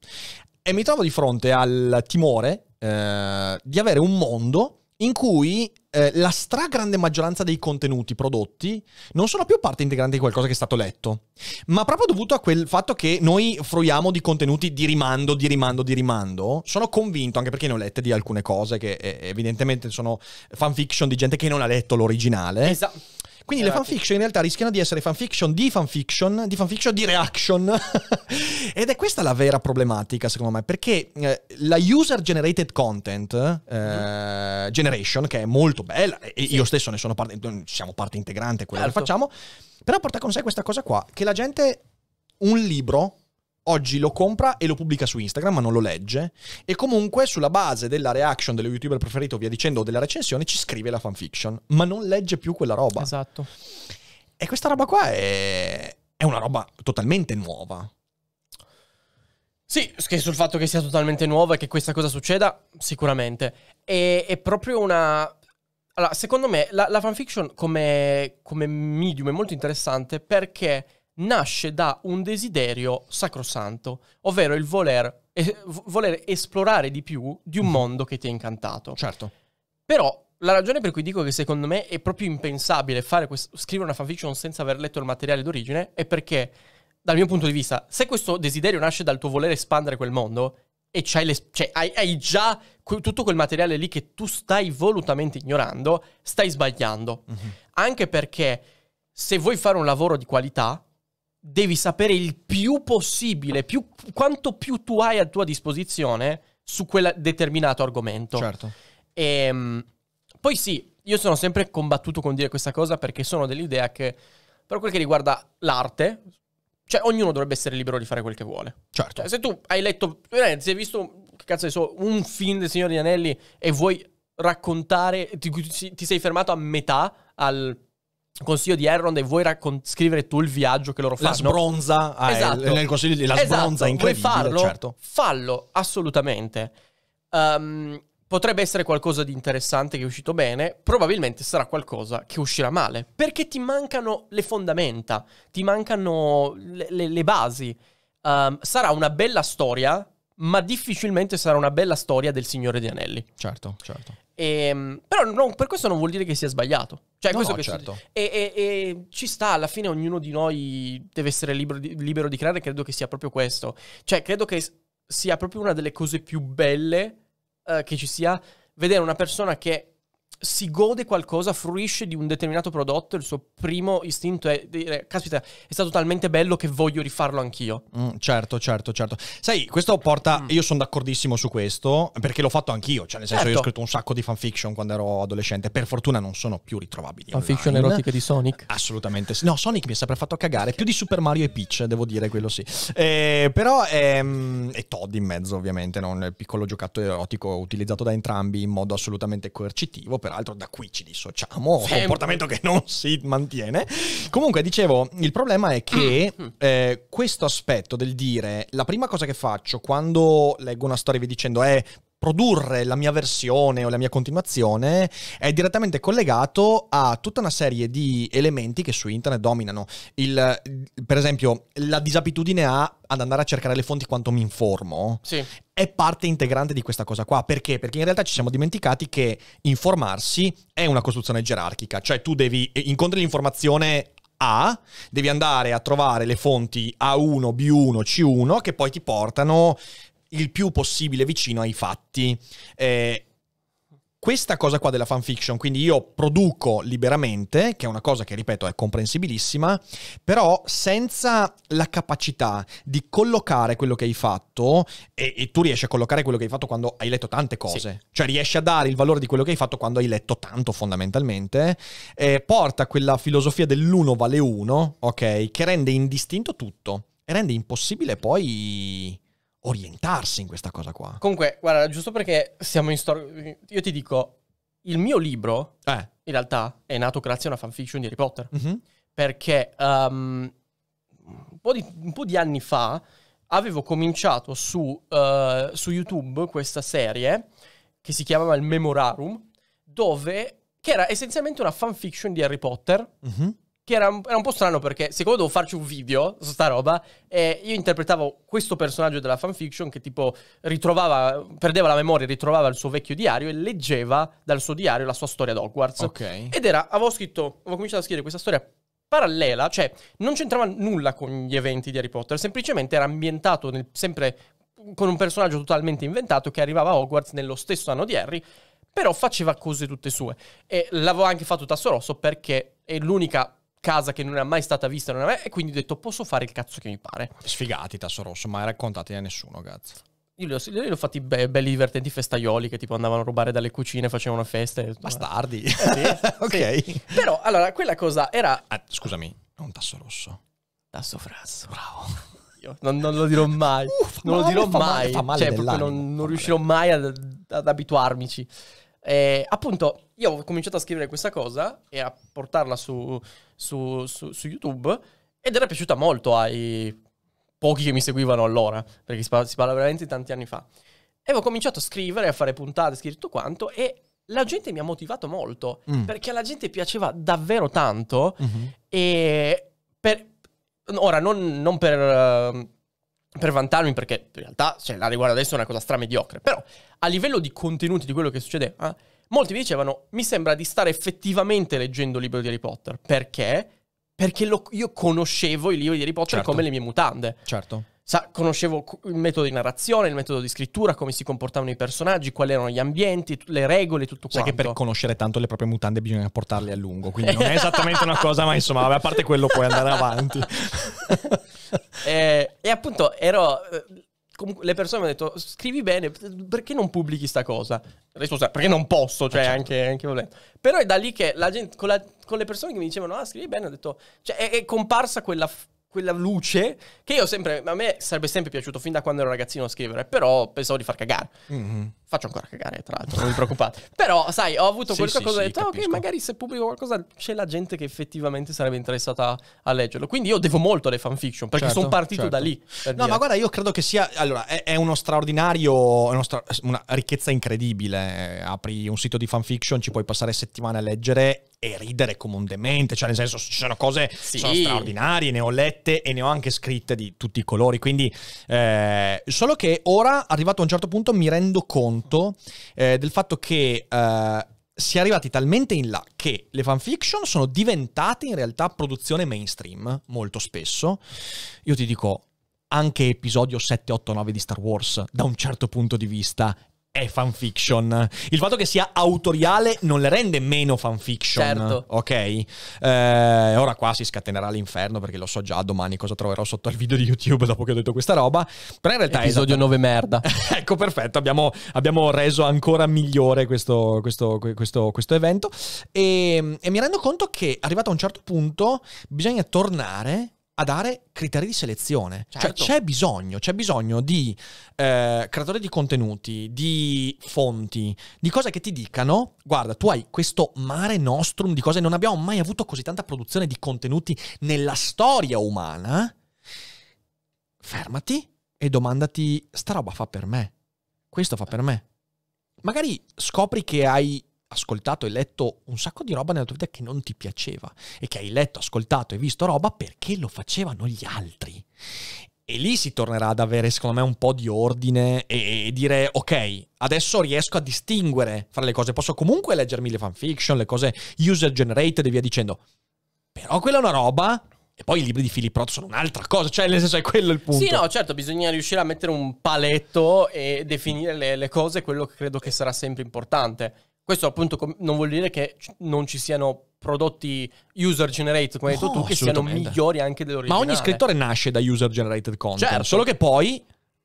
E mi trovo di fronte al timore eh, di avere un mondo in cui eh, la stragrande maggioranza dei contenuti prodotti non sono più parte integrante di qualcosa che è stato letto, ma proprio dovuto a quel fatto che noi fruiamo di contenuti di rimando, di rimando, di rimando, sono convinto, anche perché ne ho lette di alcune cose che eh, evidentemente sono fanfiction di gente che non ha letto l'originale. Esatto quindi eh, le esatto. fanfiction in realtà rischiano di essere fanfiction di fanfiction, di fanfiction di reaction. Ed è questa la vera problematica, secondo me, perché eh, la user generated content eh, mm-hmm. generation, che è molto bella, e sì. io stesso ne sono parte, siamo parte integrante, quella certo. che facciamo, però porta con sé questa cosa qua, che la gente un libro oggi lo compra e lo pubblica su Instagram, ma non lo legge. E comunque, sulla base della reaction dello youtuber preferito, via dicendo, o della recensione, ci scrive la fanfiction, ma non legge più quella roba. Esatto. E questa roba qua è, è una roba totalmente nuova. Sì, che sul fatto che sia totalmente nuova e che questa cosa succeda, sicuramente. È, è proprio una... Allora, secondo me la, la fanfiction come, come medium è molto interessante perché nasce da un desiderio sacrosanto, ovvero il voler, eh, voler esplorare di più di un mhm. mondo che ti è incantato. Certo. Però la ragione per cui dico che secondo me è proprio impensabile questo, scrivere una fanfiction senza aver letto il materiale d'origine è perché, dal mio punto di vista, se questo desiderio nasce dal tuo voler espandere quel mondo e c'hai le, cioè, hai, hai, già que- tutto quel materiale lì che tu stai volutamente ignorando, stai sbagliando. Mm-hmm. Anche perché se vuoi fare un lavoro di qualità, devi sapere il più possibile, più, quanto più tu hai a tua disposizione su quel determinato argomento. Certo. E, ehm, poi sì, io sono sempre combattuto con dire questa cosa perché sono dell'idea che per quel che riguarda l'arte, cioè ognuno dovrebbe essere libero di fare quel che vuole. Certo. Cioè, se tu hai letto, eh, se hai visto che cazzo so, un film del Signore degli Anelli e vuoi raccontare, ti, ti sei fermato a metà al consiglio di Erron e vuoi raccon- scrivere tu il viaggio che loro fanno. La sbronza, ah, esatto. è, nel consiglio di la esatto. sbronza incredibile, vuoi farlo? certo. Fallo, assolutamente. Um, potrebbe essere qualcosa di interessante che è uscito bene, probabilmente sarà qualcosa che uscirà male, perché ti mancano le fondamenta, ti mancano le, le, le basi. Um, sarà una bella storia ma difficilmente sarà una bella storia del Signore di Anelli. Certo, certo. E, ehm, però non, per questo non vuol dire che sia sbagliato. Cioè, no, questo no, che certo. Ci, e, e, e, ci sta, alla fine ognuno di noi deve essere libero di, libero di creare, credo che sia proprio questo. Cioè, credo che sia proprio una delle cose più belle uh, che ci sia, vedere una persona che si gode qualcosa, fruisce di un determinato prodotto, il suo primo istinto è dire, caspita, è stato talmente bello che voglio rifarlo anch'io. Mm, certo, certo, certo. Sai, questo porta, mm. io sono d'accordissimo su questo, perché l'ho fatto anch'io, cioè nel senso certo. io ho certo. scritto un sacco di fanfiction quando ero adolescente, per fortuna non sono più ritrovabili. Fanfiction online. erotiche di Sonic? Assolutamente sì. No, Sonic mi ha sempre fatto cagare, più di Super Mario e Peach, devo dire, quello sì. Eh, però, ehm, e Todd in mezzo ovviamente, non il piccolo giocattolo erotico utilizzato da entrambi in modo assolutamente coercitivo peraltro da qui ci dissociamo, un comportamento che non si mantiene. Comunque, dicevo, il problema è che mm, mm. eh, questo aspetto del dire la prima cosa che faccio quando leggo una storia vi dicendo è eh, produrre la mia versione o la mia continuazione è direttamente collegato a tutta una serie di elementi che su internet dominano. Il, per esempio, la disabitudine a, ad andare a cercare le fonti quanto mi informo sì. è parte integrante di questa cosa qua. Perché? Perché in realtà ci siamo dimenticati che informarsi è una costruzione gerarchica, cioè tu devi eh, incontri l'informazione a, devi andare a trovare le fonti A1, B1, C1 che poi ti portano il più possibile vicino ai fatti. Eh, questa cosa qua della fanfiction, quindi io produco liberamente, che è una cosa che ripeto è comprensibilissima, però senza la capacità di collocare quello che hai fatto, e, e tu riesci a collocare quello che hai fatto quando hai letto tante cose, sì. cioè riesci a dare il valore di quello che hai fatto quando hai letto tanto fondamentalmente, eh, porta quella filosofia dell'uno vale uno, ok, che rende indistinto tutto e rende impossibile poi orientarsi in questa cosa qua. Comunque, guarda, giusto perché siamo in storia... Io ti dico, il mio libro, eh. in realtà, è nato grazie a una fanfiction di Harry Potter. Mm-hmm. Perché um, un, po di, un, po di, anni fa avevo cominciato su, uh, su YouTube questa serie che si chiamava il Memorarum, dove... che era essenzialmente una fanfiction di Harry Potter. Mm-hmm che era un, era un, po' strano perché secondo devo farci un video su sta roba e eh, io interpretavo questo personaggio della fanfiction che tipo ritrovava, perdeva la memoria, ritrovava il suo vecchio diario e leggeva dal suo diario la sua storia ad Hogwarts. Okay. Ed era, avevo scritto, avevo cominciato a scrivere questa storia parallela, cioè non c'entrava nulla con gli eventi di Harry Potter, semplicemente era ambientato nel, sempre con un personaggio totalmente inventato che arrivava a Hogwarts nello stesso anno di Harry però faceva cose tutte sue. E l'avevo anche fatto tasso rosso perché è l'unica casa che non è mai stata vista, non era mai... e quindi ho detto posso fare il cazzo che mi pare. Sfigati, tasso rosso, mai raccontati a nessuno, cazzo. Io li ho, li ho fatti be- belli divertenti festaioli che tipo andavano a rubare dalle cucine, facevano feste. Bastardi. Eh, sì, ok. Sì. Però allora quella cosa era... Ah, scusami, un tasso rosso. Tasso frasso. Bravo. Non, non, lo dirò mai. Uh, cioè, non male, lo dirò mai. Male, male cioè, non, non riuscirò mai ad, ad abituarmici. Eh, appunto, io ho cominciato a scrivere questa cosa e a portarla su, su, su, su YouTube ed era piaciuta molto ai pochi che mi seguivano allora, perché si parla, si parla veramente di tanti anni fa. E ho cominciato a scrivere, a fare puntate, a scrivere tutto quanto e la gente mi ha motivato molto, mm. perché alla gente piaceva davvero tanto mm-hmm. e per, ora non, non per... Uh, per vantarmi, perché in realtà cioè, la riguardo adesso è una cosa stramediocre, però a livello di contenuti, di quello che succede, eh, molti mi dicevano, mi sembra di stare effettivamente leggendo il libro di Harry Potter. Perché? Perché lo, io conoscevo i libri di Harry Potter certo. come le mie mutande. Certo. Sa, conoscevo il metodo di narrazione, il metodo di scrittura, come si comportavano i personaggi, quali erano gli ambienti, le regole, tutto quello. Sai quanto. Sai che per conoscere tanto le proprie mutande bisogna portarle a lungo, quindi non è esattamente una cosa, ma insomma, a parte quello puoi andare avanti. e, eh, e appunto ero eh, comunque le persone mi hanno detto scrivi bene, perché non pubblichi sta cosa? Risposta, perché non posso, cioè eh, certo. anche, anche, volendo. Però è da lì che la gente, con, la, con, le persone che mi dicevano ah scrivi bene, ho detto, cioè è, è comparsa quella... F- quella luce che io sempre, a me sarebbe sempre piaciuto fin da quando ero ragazzino scrivere, però pensavo di far cagare. Mm-hmm. Faccio ancora cagare, tra l'altro, non vi preoccupate. però, sai, ho avuto sì, qualcosa sì, ho detto, sì, ok, magari se pubblico qualcosa c'è la gente che effettivamente sarebbe interessata a leggerlo. Quindi io devo molto alle fanfiction, perché certo, sono partito certo. da lì. No, dire. ma guarda, io credo che sia, allora, è, è uno straordinario, è uno stra- una ricchezza incredibile. Apri un sito di fanfiction, ci puoi passare settimane a leggere e ridere come un demente, cioè nel senso ci sono cose sì. sono straordinarie, ne ho lette e ne ho anche scritte di tutti i colori, quindi eh, solo che ora, arrivato a un certo punto, mi rendo conto eh, del fatto che... Eh, si è arrivati talmente in là che le fanfiction sono diventate in realtà produzione mainstream molto spesso. Io ti dico, anche episodio 7, 8, 9 di Star Wars, da un certo punto di vista, è fanfiction. Il fatto che sia autoriale non le rende meno fanfiction. Certo. Ok? Eh, ora qua si scatenerà l'inferno perché lo so già domani cosa troverò sotto al video di YouTube dopo che ho detto questa roba. Però in realtà... Episodio esatto. 9 merda. ecco, perfetto. Abbiamo, abbiamo, reso ancora migliore questo, questo, questo, questo evento. E, ehm, e mi rendo conto che arrivato a un certo punto bisogna tornare a dare criteri di selezione. Cioè, certo. Cioè c'è bisogno, c'è bisogno di eh, creatori di contenuti, di fonti, di cose che ti dicano, guarda, tu hai questo mare nostrum di cose, non abbiamo mai avuto così tanta produzione di contenuti nella storia umana, fermati e domandati, sta roba fa per me, questo fa per me. Magari scopri che hai ascoltato e letto un sacco di roba nella tua vita che non ti piaceva e che hai letto, ascoltato e visto roba perché lo facevano gli altri. E lì si tornerà ad avere, secondo me, un po' di ordine e, e, dire, ok, adesso riesco a distinguere fra le cose, posso comunque leggermi le fanfiction, le cose user generated e via dicendo. Però quella è una roba e poi i libri di Philip Roth sono un'altra cosa, cioè nel senso è quello il punto. Sì, no, certo, bisogna riuscire a mettere un paletto e definire le, le cose, quello che credo che sarà sempre importante. Questo appunto non vuol dire che non ci siano prodotti user generated, come hai detto no, tu, che siano migliori anche dell'originale. Ma ogni scrittore nasce da user generated content, certo. solo che poi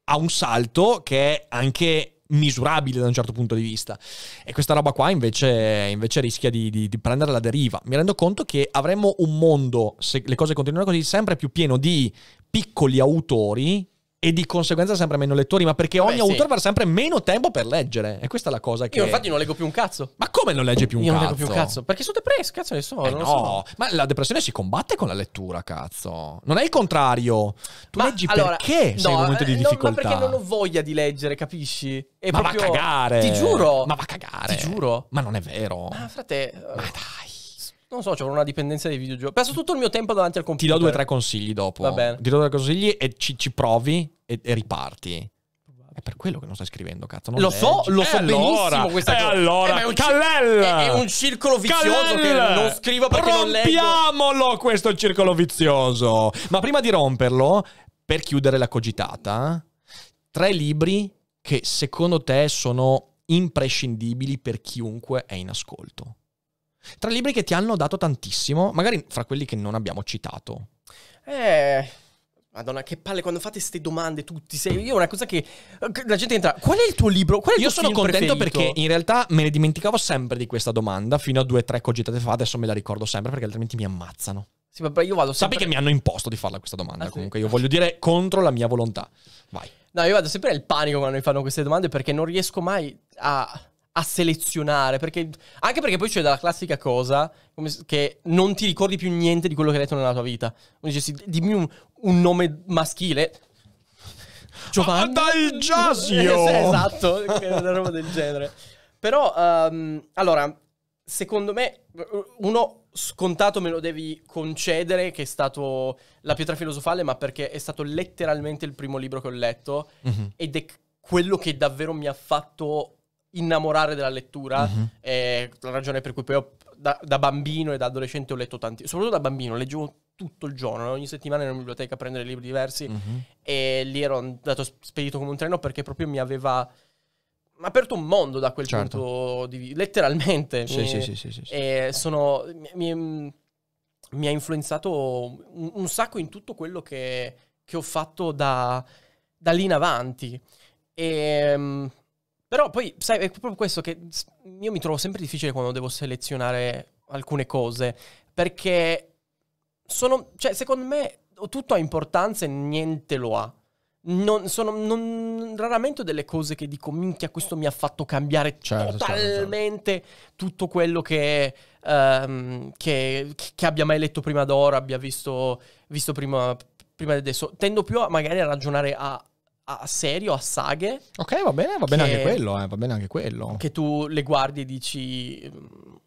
ha un salto che è anche misurabile da un certo punto di vista. E questa roba qua invece, invece rischia di, di, di, prendere la deriva. Mi rendo conto che avremmo un mondo, se le cose continuano così, sempre più pieno di piccoli autori e di conseguenza sempre meno lettori, ma perché ogni Beh, autore sì. avrà sempre meno tempo per leggere. E questa è la cosa che. Io infatti non leggo più un cazzo. Ma come non leggi più un Io cazzo? Io non leggo più un cazzo. Perché sono depresso, cazzo ne so. Eh no, so. ma la depressione si combatte con la lettura, cazzo. Non è il contrario. Tu ma leggi allora, perché no, sei in un momento di difficoltà. Eh, no, ma perché non ho voglia di leggere, capisci? È ma proprio... va a cagare. Ti giuro. Ma va a cagare. Ti giuro. Ma non è vero. Ma frate. Ma eh. dai. Non so, ho una dipendenza dai videogiochi. Passo tutto il mio tempo davanti al computer. Ti do due o tre consigli dopo. Va bene. Ti do due consigli e ci, ci provi e, e riparti. È per quello che non stai scrivendo, cazzo. lo leggi. so, lo eh so allora, benissimo questa eh, cosa. Eh allora, eh, è un, Callella, è, è un circolo vizioso Callella, che non scrivo perché non leggo. Rompiamolo questo circolo vizioso. Ma prima di romperlo, per chiudere la cogitata, tre libri che secondo te sono imprescindibili per chiunque è in ascolto. Tra libri che ti hanno dato tantissimo, magari fra quelli che non abbiamo citato. Eh, Madonna, che palle quando fate queste domande tutti. Sei, io una cosa che. La gente entra. Qual è il tuo libro? Qual è il io tuo sono contento preferito? perché in realtà me ne dimenticavo sempre di questa domanda fino a due o tre cogitate fa. Adesso me la ricordo sempre perché altrimenti mi ammazzano. Sì, vabbè, io vado sempre. Sapi che mi hanno imposto di farla questa domanda. Ah, comunque, sì. io ah, voglio dire contro la mia volontà. Vai. No, io vado sempre nel panico quando mi fanno queste domande perché non riesco mai a a selezionare. Perché, anche perché poi c'è la classica cosa se, che non ti ricordi più niente di quello che hai letto nella tua vita. Quindi dici, dimmi un, un nome maschile. Giovanni. Ah, dal Giasio! esatto, una roba del genere. Però, um, allora, secondo me, uno scontato me lo devi concedere, che è stato La pietra filosofale, ma perché è stato letteralmente il primo libro che ho letto. Mm-hmm. Ed è quello che davvero mi ha fatto innamorare della lettura mm-hmm. è la ragione per cui poi ho, da, da, bambino e da adolescente ho letto tanti, soprattutto da bambino leggevo tutto il giorno, ogni settimana ero in biblioteca a prendere libri diversi mm-hmm. e lì ero andato spedito come un treno perché proprio mi aveva aperto un mondo da quel certo. punto di vista, letteralmente. Sì, mi, sì, sì, sì, sì, sì. Sono, mi, mi, ha influenzato un, un, sacco in tutto quello che, che ho fatto da, da lì in avanti. E ehm, però poi, sai, è proprio questo che io mi trovo sempre difficile quando devo selezionare alcune cose, perché sono, cioè, secondo me tutto ha importanza e niente lo ha. Non, sono non, raramente delle cose che dico minchia questo mi ha fatto cambiare certo, certo totalmente certo, certo. tutto quello che, um, che, che, abbia mai letto prima d'ora, abbia visto, visto prima, prima di adesso. Tendo più a, magari a ragionare a a serio, a saghe. Ok, va bene, va bene anche quello, eh, va bene anche quello. Che tu le guardi e dici ehm,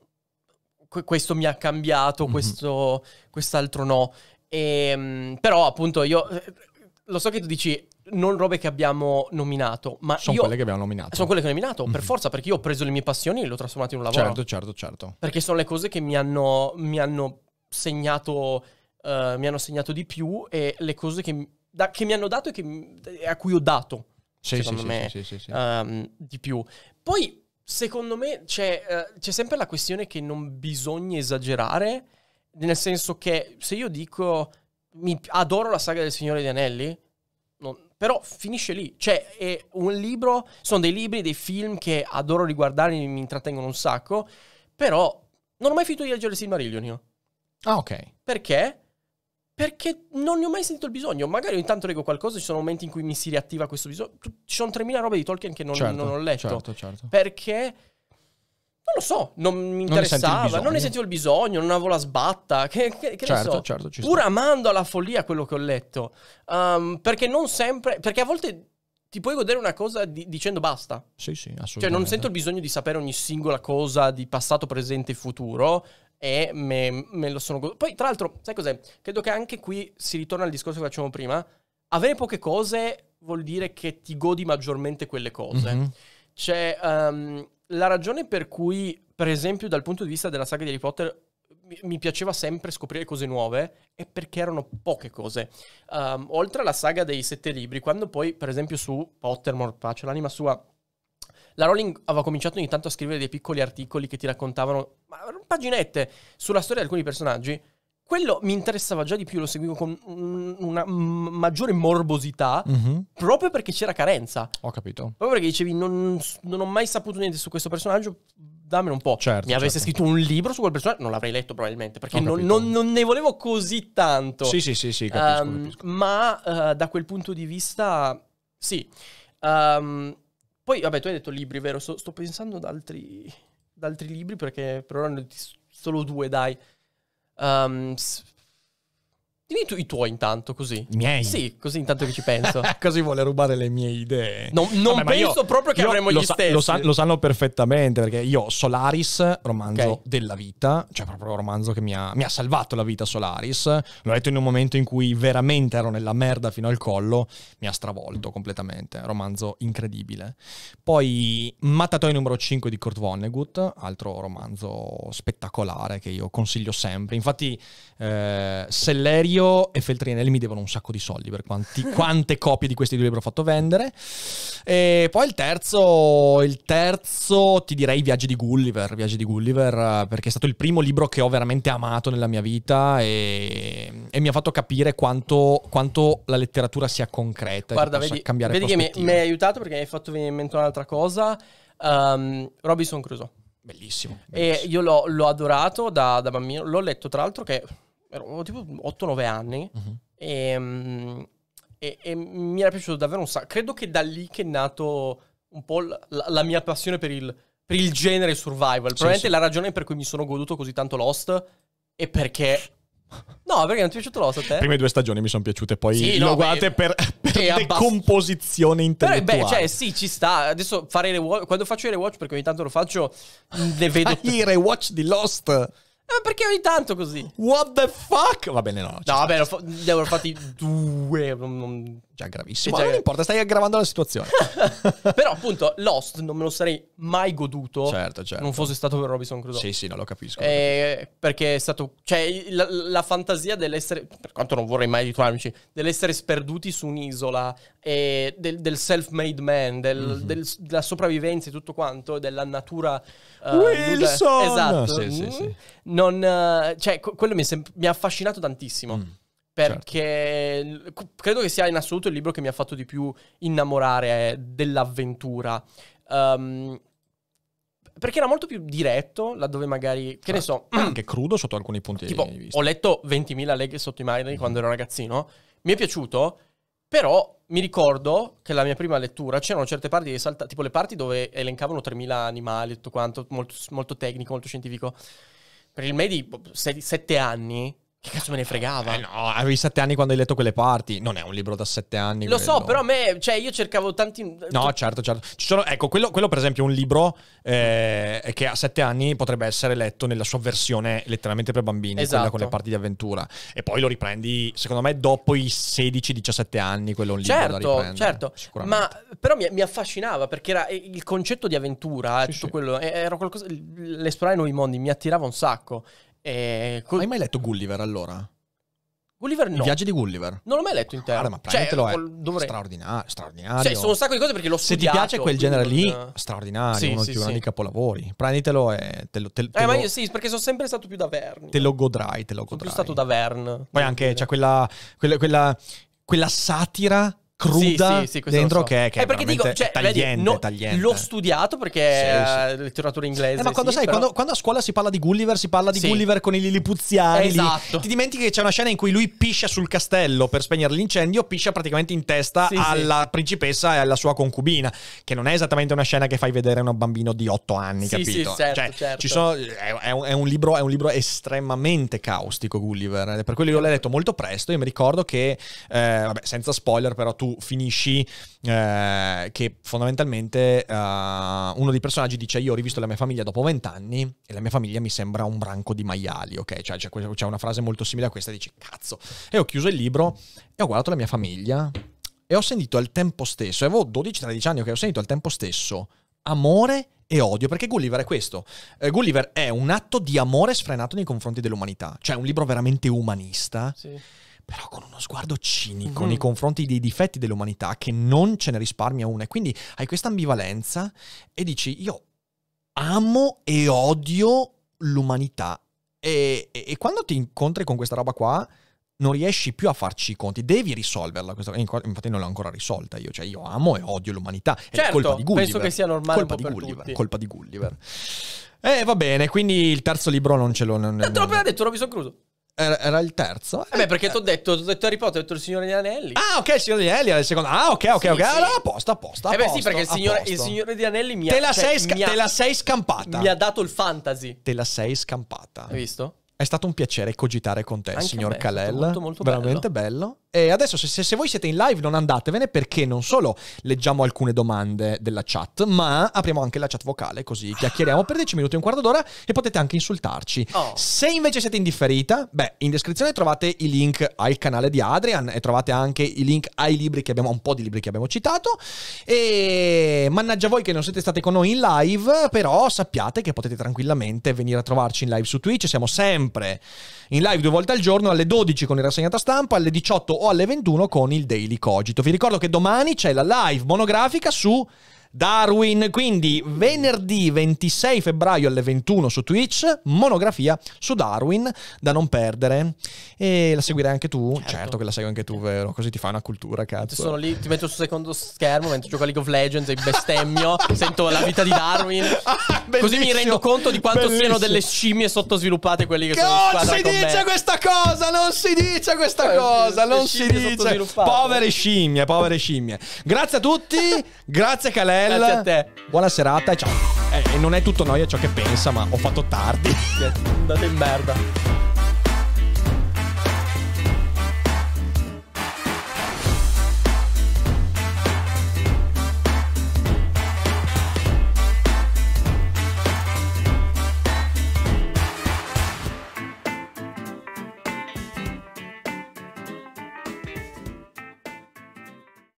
questo mi ha cambiato, mm-hmm. questo quest'altro no. E, ehm, però appunto io eh, lo so che tu dici non robe che abbiamo nominato, ma sono io, quelle che abbiamo nominato. Sono quelle che ho nominato, mm-hmm. per mhm. forza, perché io ho preso le mie passioni e le ho trasformate in un lavoro. Certo, certo, certo. Perché sono le cose che mi hanno, mi hanno segnato Uh, mi hanno segnato di più e le cose che da, che mi hanno dato e che, a cui ho dato, sì, secondo sì, me, sì, um, di più. Poi, secondo me, c'è, uh, c'è sempre la questione che non bisogna esagerare, nel senso che se io dico mi adoro la saga del Signore di Anelli, non, però finisce lì. Cioè, è un libro, sono dei libri, dei film che adoro riguardare, mi intrattengono un sacco, però non ho mai finito di leggere Silmarillion io. Ah, ok. Perché? Perché non ne ho mai sentito il bisogno. Magari ogni tanto leggo qualcosa, ci sono momenti in cui mi si riattiva questo bisogno. Ci sono 3.000 robe di Tolkien che non, certo, non ho letto. Certo, certo. Perché non lo so, non mi interessava, non, ne sentivo il bisogno, non avevo la sbatta, che, che, che certo, so. certo, pur sta. amando alla follia quello che ho letto, um, perché non sempre, perché a volte ti puoi godere una cosa di, dicendo basta. Sì, sì, assolutamente. Cioè non sento il bisogno di sapere ogni singola cosa di passato, presente e futuro, e me, me lo sono goduto. Poi, tra l'altro, sai cos'è? Credo che anche qui si ritorna al discorso che facevamo prima. Avere poche cose vuol dire che ti godi maggiormente quelle cose. Mm-hmm. C'è um, la ragione per cui, per esempio, dal punto di vista della saga di Harry Potter, mi piaceva sempre scoprire cose nuove è perché erano poche cose. Um, oltre alla saga dei sette libri, quando poi, per esempio, su Pottermore, pace l'anima sua, la Rowling aveva cominciato ogni tanto a scrivere dei piccoli articoli che ti raccontavano, paginette, sulla storia di alcuni personaggi. Quello mi interessava già di più, lo seguivo con una maggiore morbosità, mm-hmm. proprio perché c'era carenza. Ho capito. Proprio perché dicevi, non, non ho mai saputo niente su questo personaggio, dammelo un po'. Certo, mi avesse certo. scritto un libro su quel personaggio, non l'avrei letto probabilmente, perché non, non, non, ne volevo così tanto. Sì, sì, sì, sì capisco, um, capisco. Ma uh, da quel punto di vista, sì. Um, poi, vabbè, tu hai detto libri, vero? sto, sto pensando ad altri, ad altri libri perché per ora ne ho solo due, dai. Um, Dimmi tu i tuoi intanto, così. I miei? Sì, così intanto che ci penso. così vuole rubare le mie idee. No, non Vabbè, penso io, proprio che avremmo gli sa, stessi. Lo, sa, lo, sanno perfettamente, perché io Solaris, romanzo okay. della vita, cioè proprio un romanzo che mi ha, mi ha, salvato la vita Solaris, l'ho letto in un momento in cui veramente ero nella merda fino al collo, mi ha stravolto completamente, romanzo incredibile. Poi Matatoi numero 5 di Kurt Vonnegut, altro romanzo spettacolare che io consiglio sempre. Infatti, eh, Selleri io e Feltrinelli mi devono un sacco di soldi per quanti, quante copie di questi due libri ho fatto vendere. E poi il terzo, il terzo ti direi Viaggi di Gulliver, Viaggi di Gulliver perché è stato il primo libro che ho veramente amato nella mia vita e, e mi ha fatto capire quanto, quanto, la letteratura sia concreta. Guarda, vedi, cambiare vedi che mi, mi hai aiutato perché mi hai fatto venire in mente un'altra cosa. Um, Robinson Crusoe. Bellissimo, bellissimo, E io l'ho, l'ho adorato da, da, bambino. L'ho letto, tra l'altro, che ero tipo 8-9 anni uh-huh. Mhm. e, ehm, e, e, mi era piaciuto davvero un sacco. Credo che da lì che è nato un po' la, la mia passione per il, per il genere survival. Probabilmente sì, la ragione per cui mi sono goduto così tanto Lost è perché No, perché non ti è piaciuto Lost a te? Le prime due stagioni mi sono piaciute, poi sì, no, guardate per, per decomposizione abbast- intellettuale. Però, beh, cioè, sì, ci sta. Adesso fare i rewatch, quando faccio i rewatch, perché ogni tanto lo faccio, ne vedo... I rewatch di Lost! Eh, perché ogni tanto così? What the fuck? Va bene, no. No, vabbè, fa- ne avrò fatti due. Non... Già gravissimo. Cioè, ma non importa, stai aggravando la situazione. Però, appunto, Lost non me lo sarei mai goduto. Certo, certo. Non fosse stato per Robinson Crusoe. Sì, sì, no, lo capisco. Eh, Perché è stato. Cioè, la, la, fantasia dell'essere. Per quanto non vorrei mai ritrovarmi, dell'essere sperduti su un'isola eh, del, del, self-made man, del, mm-hmm. del, della sopravvivenza e tutto quanto, della natura... Uh, Wilson! Nuda. Esatto. Sì, sì, mm? sì. Non, uh, cioè, quello mi, sem- mi, ha affascinato tantissimo. Mm perché certo. credo che sia in assoluto il libro che mi ha fatto di più innamorare eh, dell'avventura. Um, perché era molto più diretto, laddove magari, che certo. ne so... Anche crudo sotto alcuni punti tipo, di vista. Ho letto 20.000 leghe sotto i margini mm-hmm. quando ero ragazzino, mi è piaciuto, però mi ricordo che la mia prima lettura c'erano certe parti saltavano, tipo le parti dove elencavano 3.000 animali e tutto quanto, molto, molto, tecnico, molto scientifico. Per il me di 7 anni che cazzo me ne fregava? Eh no, avevi sette anni quando hai letto quelle parti. Non è un libro da sette anni. Lo quello. so, però a me, cioè, io cercavo tanti. No, certo, certo. Sono, ecco, quello, quello, per esempio è un libro eh, che a sette anni potrebbe essere letto nella sua versione letteralmente per bambini, esatto. quella con le esatto. parti di avventura. E poi lo riprendi, secondo me, dopo i 16-17 anni, quello è un libro certo, da riprendere. Certo, sicuramente. Ma però mi, mi, affascinava perché era eh, il concetto di avventura, sì, tutto sì. quello. Eh, era qualcosa. L'esplorare nuovi mondi mi attirava un sacco. E eh, col... Hai mai letto Gulliver allora? Gulliver no. Il viaggio di Gulliver. Non l'ho mai letto intero. Guarda, ma prendetelo, cioè, è dovrei... straordinario, straordinario. Cioè, sono un sacco di cose perché l'ho studiato. Se ti piace quel genere lì, straordinario, sì, uno sì, più sì. grandi capolavori. Prenditelo e te lo... Te, eh, te eh, lo... ma io sì, perché sono sempre stato più da Verne. Te lo godrai, te lo godrai. Sono più stato da Verne. Poi anche, c'è cioè, quella, quella, quella, quella satira cruda sì, sì, sì, dentro che, che, è perché dico, cioè, tagliente, vedi, no, tagliente. L'ho studiato perché sì, sì. letteratura inglese. Eh, ma quando sai, però... quando, quando, a scuola si parla di Gulliver, si parla di Gulliver con i lilipuzziani. Esatto. Lì. Ti dimentichi che c'è una scena in cui lui piscia sul castello per spegnere l'incendio, piscia praticamente in testa alla principessa e alla sua concubina, che non è esattamente una scena che fai vedere a un bambino di 8 anni, capito? Certo, cioè, certo. Sono, è, è, un libro, è un libro estremamente caustico, Gulliver. Per quello io l'ho letto molto presto e mi ricordo che, eh, vabbè, senza spoiler, però tu finisci eh, che fondamentalmente eh, uno dei personaggi dice io ho rivisto la mia famiglia dopo vent'anni e la mia famiglia mi sembra un branco di maiali, ok? Cioè c'è, c'è una frase molto simile a questa e dici cazzo. E ho chiuso il libro e ho guardato la mia famiglia e ho sentito al tempo stesso, avevo 12-13 anni, ok? Ho sentito al tempo stesso amore e odio, perché Gulliver è questo. Eh, Gulliver è un atto di amore sfrenato nei confronti dell'umanità, cioè un libro veramente umanista. Sì però con uno sguardo cinico mm nei confronti dei difetti dell'umanità che non ce ne risparmia una. E quindi hai questa ambivalenza e dici io amo e odio l'umanità. E, e, e quando ti incontri con questa roba qua, non riesci più a farci i conti, devi risolverla. Questa, infatti, non l'ho ancora risolta. Io, cioè, io amo e odio l'umanità. Certo, è colpa di Gulliver. Penso che sia normale. Colpa, di Gulliver, colpa di Gulliver. Eh, va bene, quindi il terzo libro non ce l'ho. Non, non, te l'ho appena detto, l'ho visto crudo. Era, era, il terzo. Eh beh, perché ti ho detto, detto Harry Potter, ho detto il Signore degli Anelli. Ah, ok, il Signore degli Anelli era il secondo. Ah, ok, ok, sì, ok. Sì. Allora, apposta, apposta. Eh beh, sì, perché il Signore, il signore degli Anelli mi ha, cioè, te la, cioè, sca- mi ha, te la sei scampata. Mi ha dato il fantasy. Te la sei scampata. Hai visto? È stato un piacere cogitare con te, Anche signor Calel. Molto, molto Veramente bello. bello. E adesso, se, se, se, voi siete in live, non andatevene perché non solo leggiamo alcune domande della chat, ma apriamo anche la chat vocale, così chiacchieriamo per 10 minuti, un quarto d'ora e potete anche insultarci. Oh. Se invece siete indifferita, beh, in descrizione trovate i link al canale di Adrian e trovate anche i link ai libri che abbiamo, un po' di libri che abbiamo citato. E mannaggia voi che non siete state con noi in live, però sappiate che potete tranquillamente venire a trovarci in live su Twitch. Siamo sempre sempre in live due volte al giorno, alle 12 con il rassegnata stampa, alle 18 o alle 21 con il Daily Cogito. Vi ricordo che domani c'è la live monografica su Darwin. Quindi venerdì 26 febbraio alle 21 su Twitch, monografia su Darwin da non perdere. E la seguirai anche tu? Certo, certo che la segui anche tu, vero? Così ti fai una cultura, cazzo. Sono lì, ti metto sul secondo schermo mentre gioco a League of Legends e bestemmio, sento la vita di Darwin. Così mi rendo conto di quanto bellissimo. siano delle scimmie sottosviluppate quelli che, che sono Non si dice me. questa cosa, non si dice questa eh, cosa, non si dice. Povere scimmie, povere scimmie. Grazie a tutti, grazie Calè Manuel. Grazie a te. Buona serata e ciao. Eh, e non è tutto noi a ciò che pensa, ma ho fatto tardi. Andate in merda.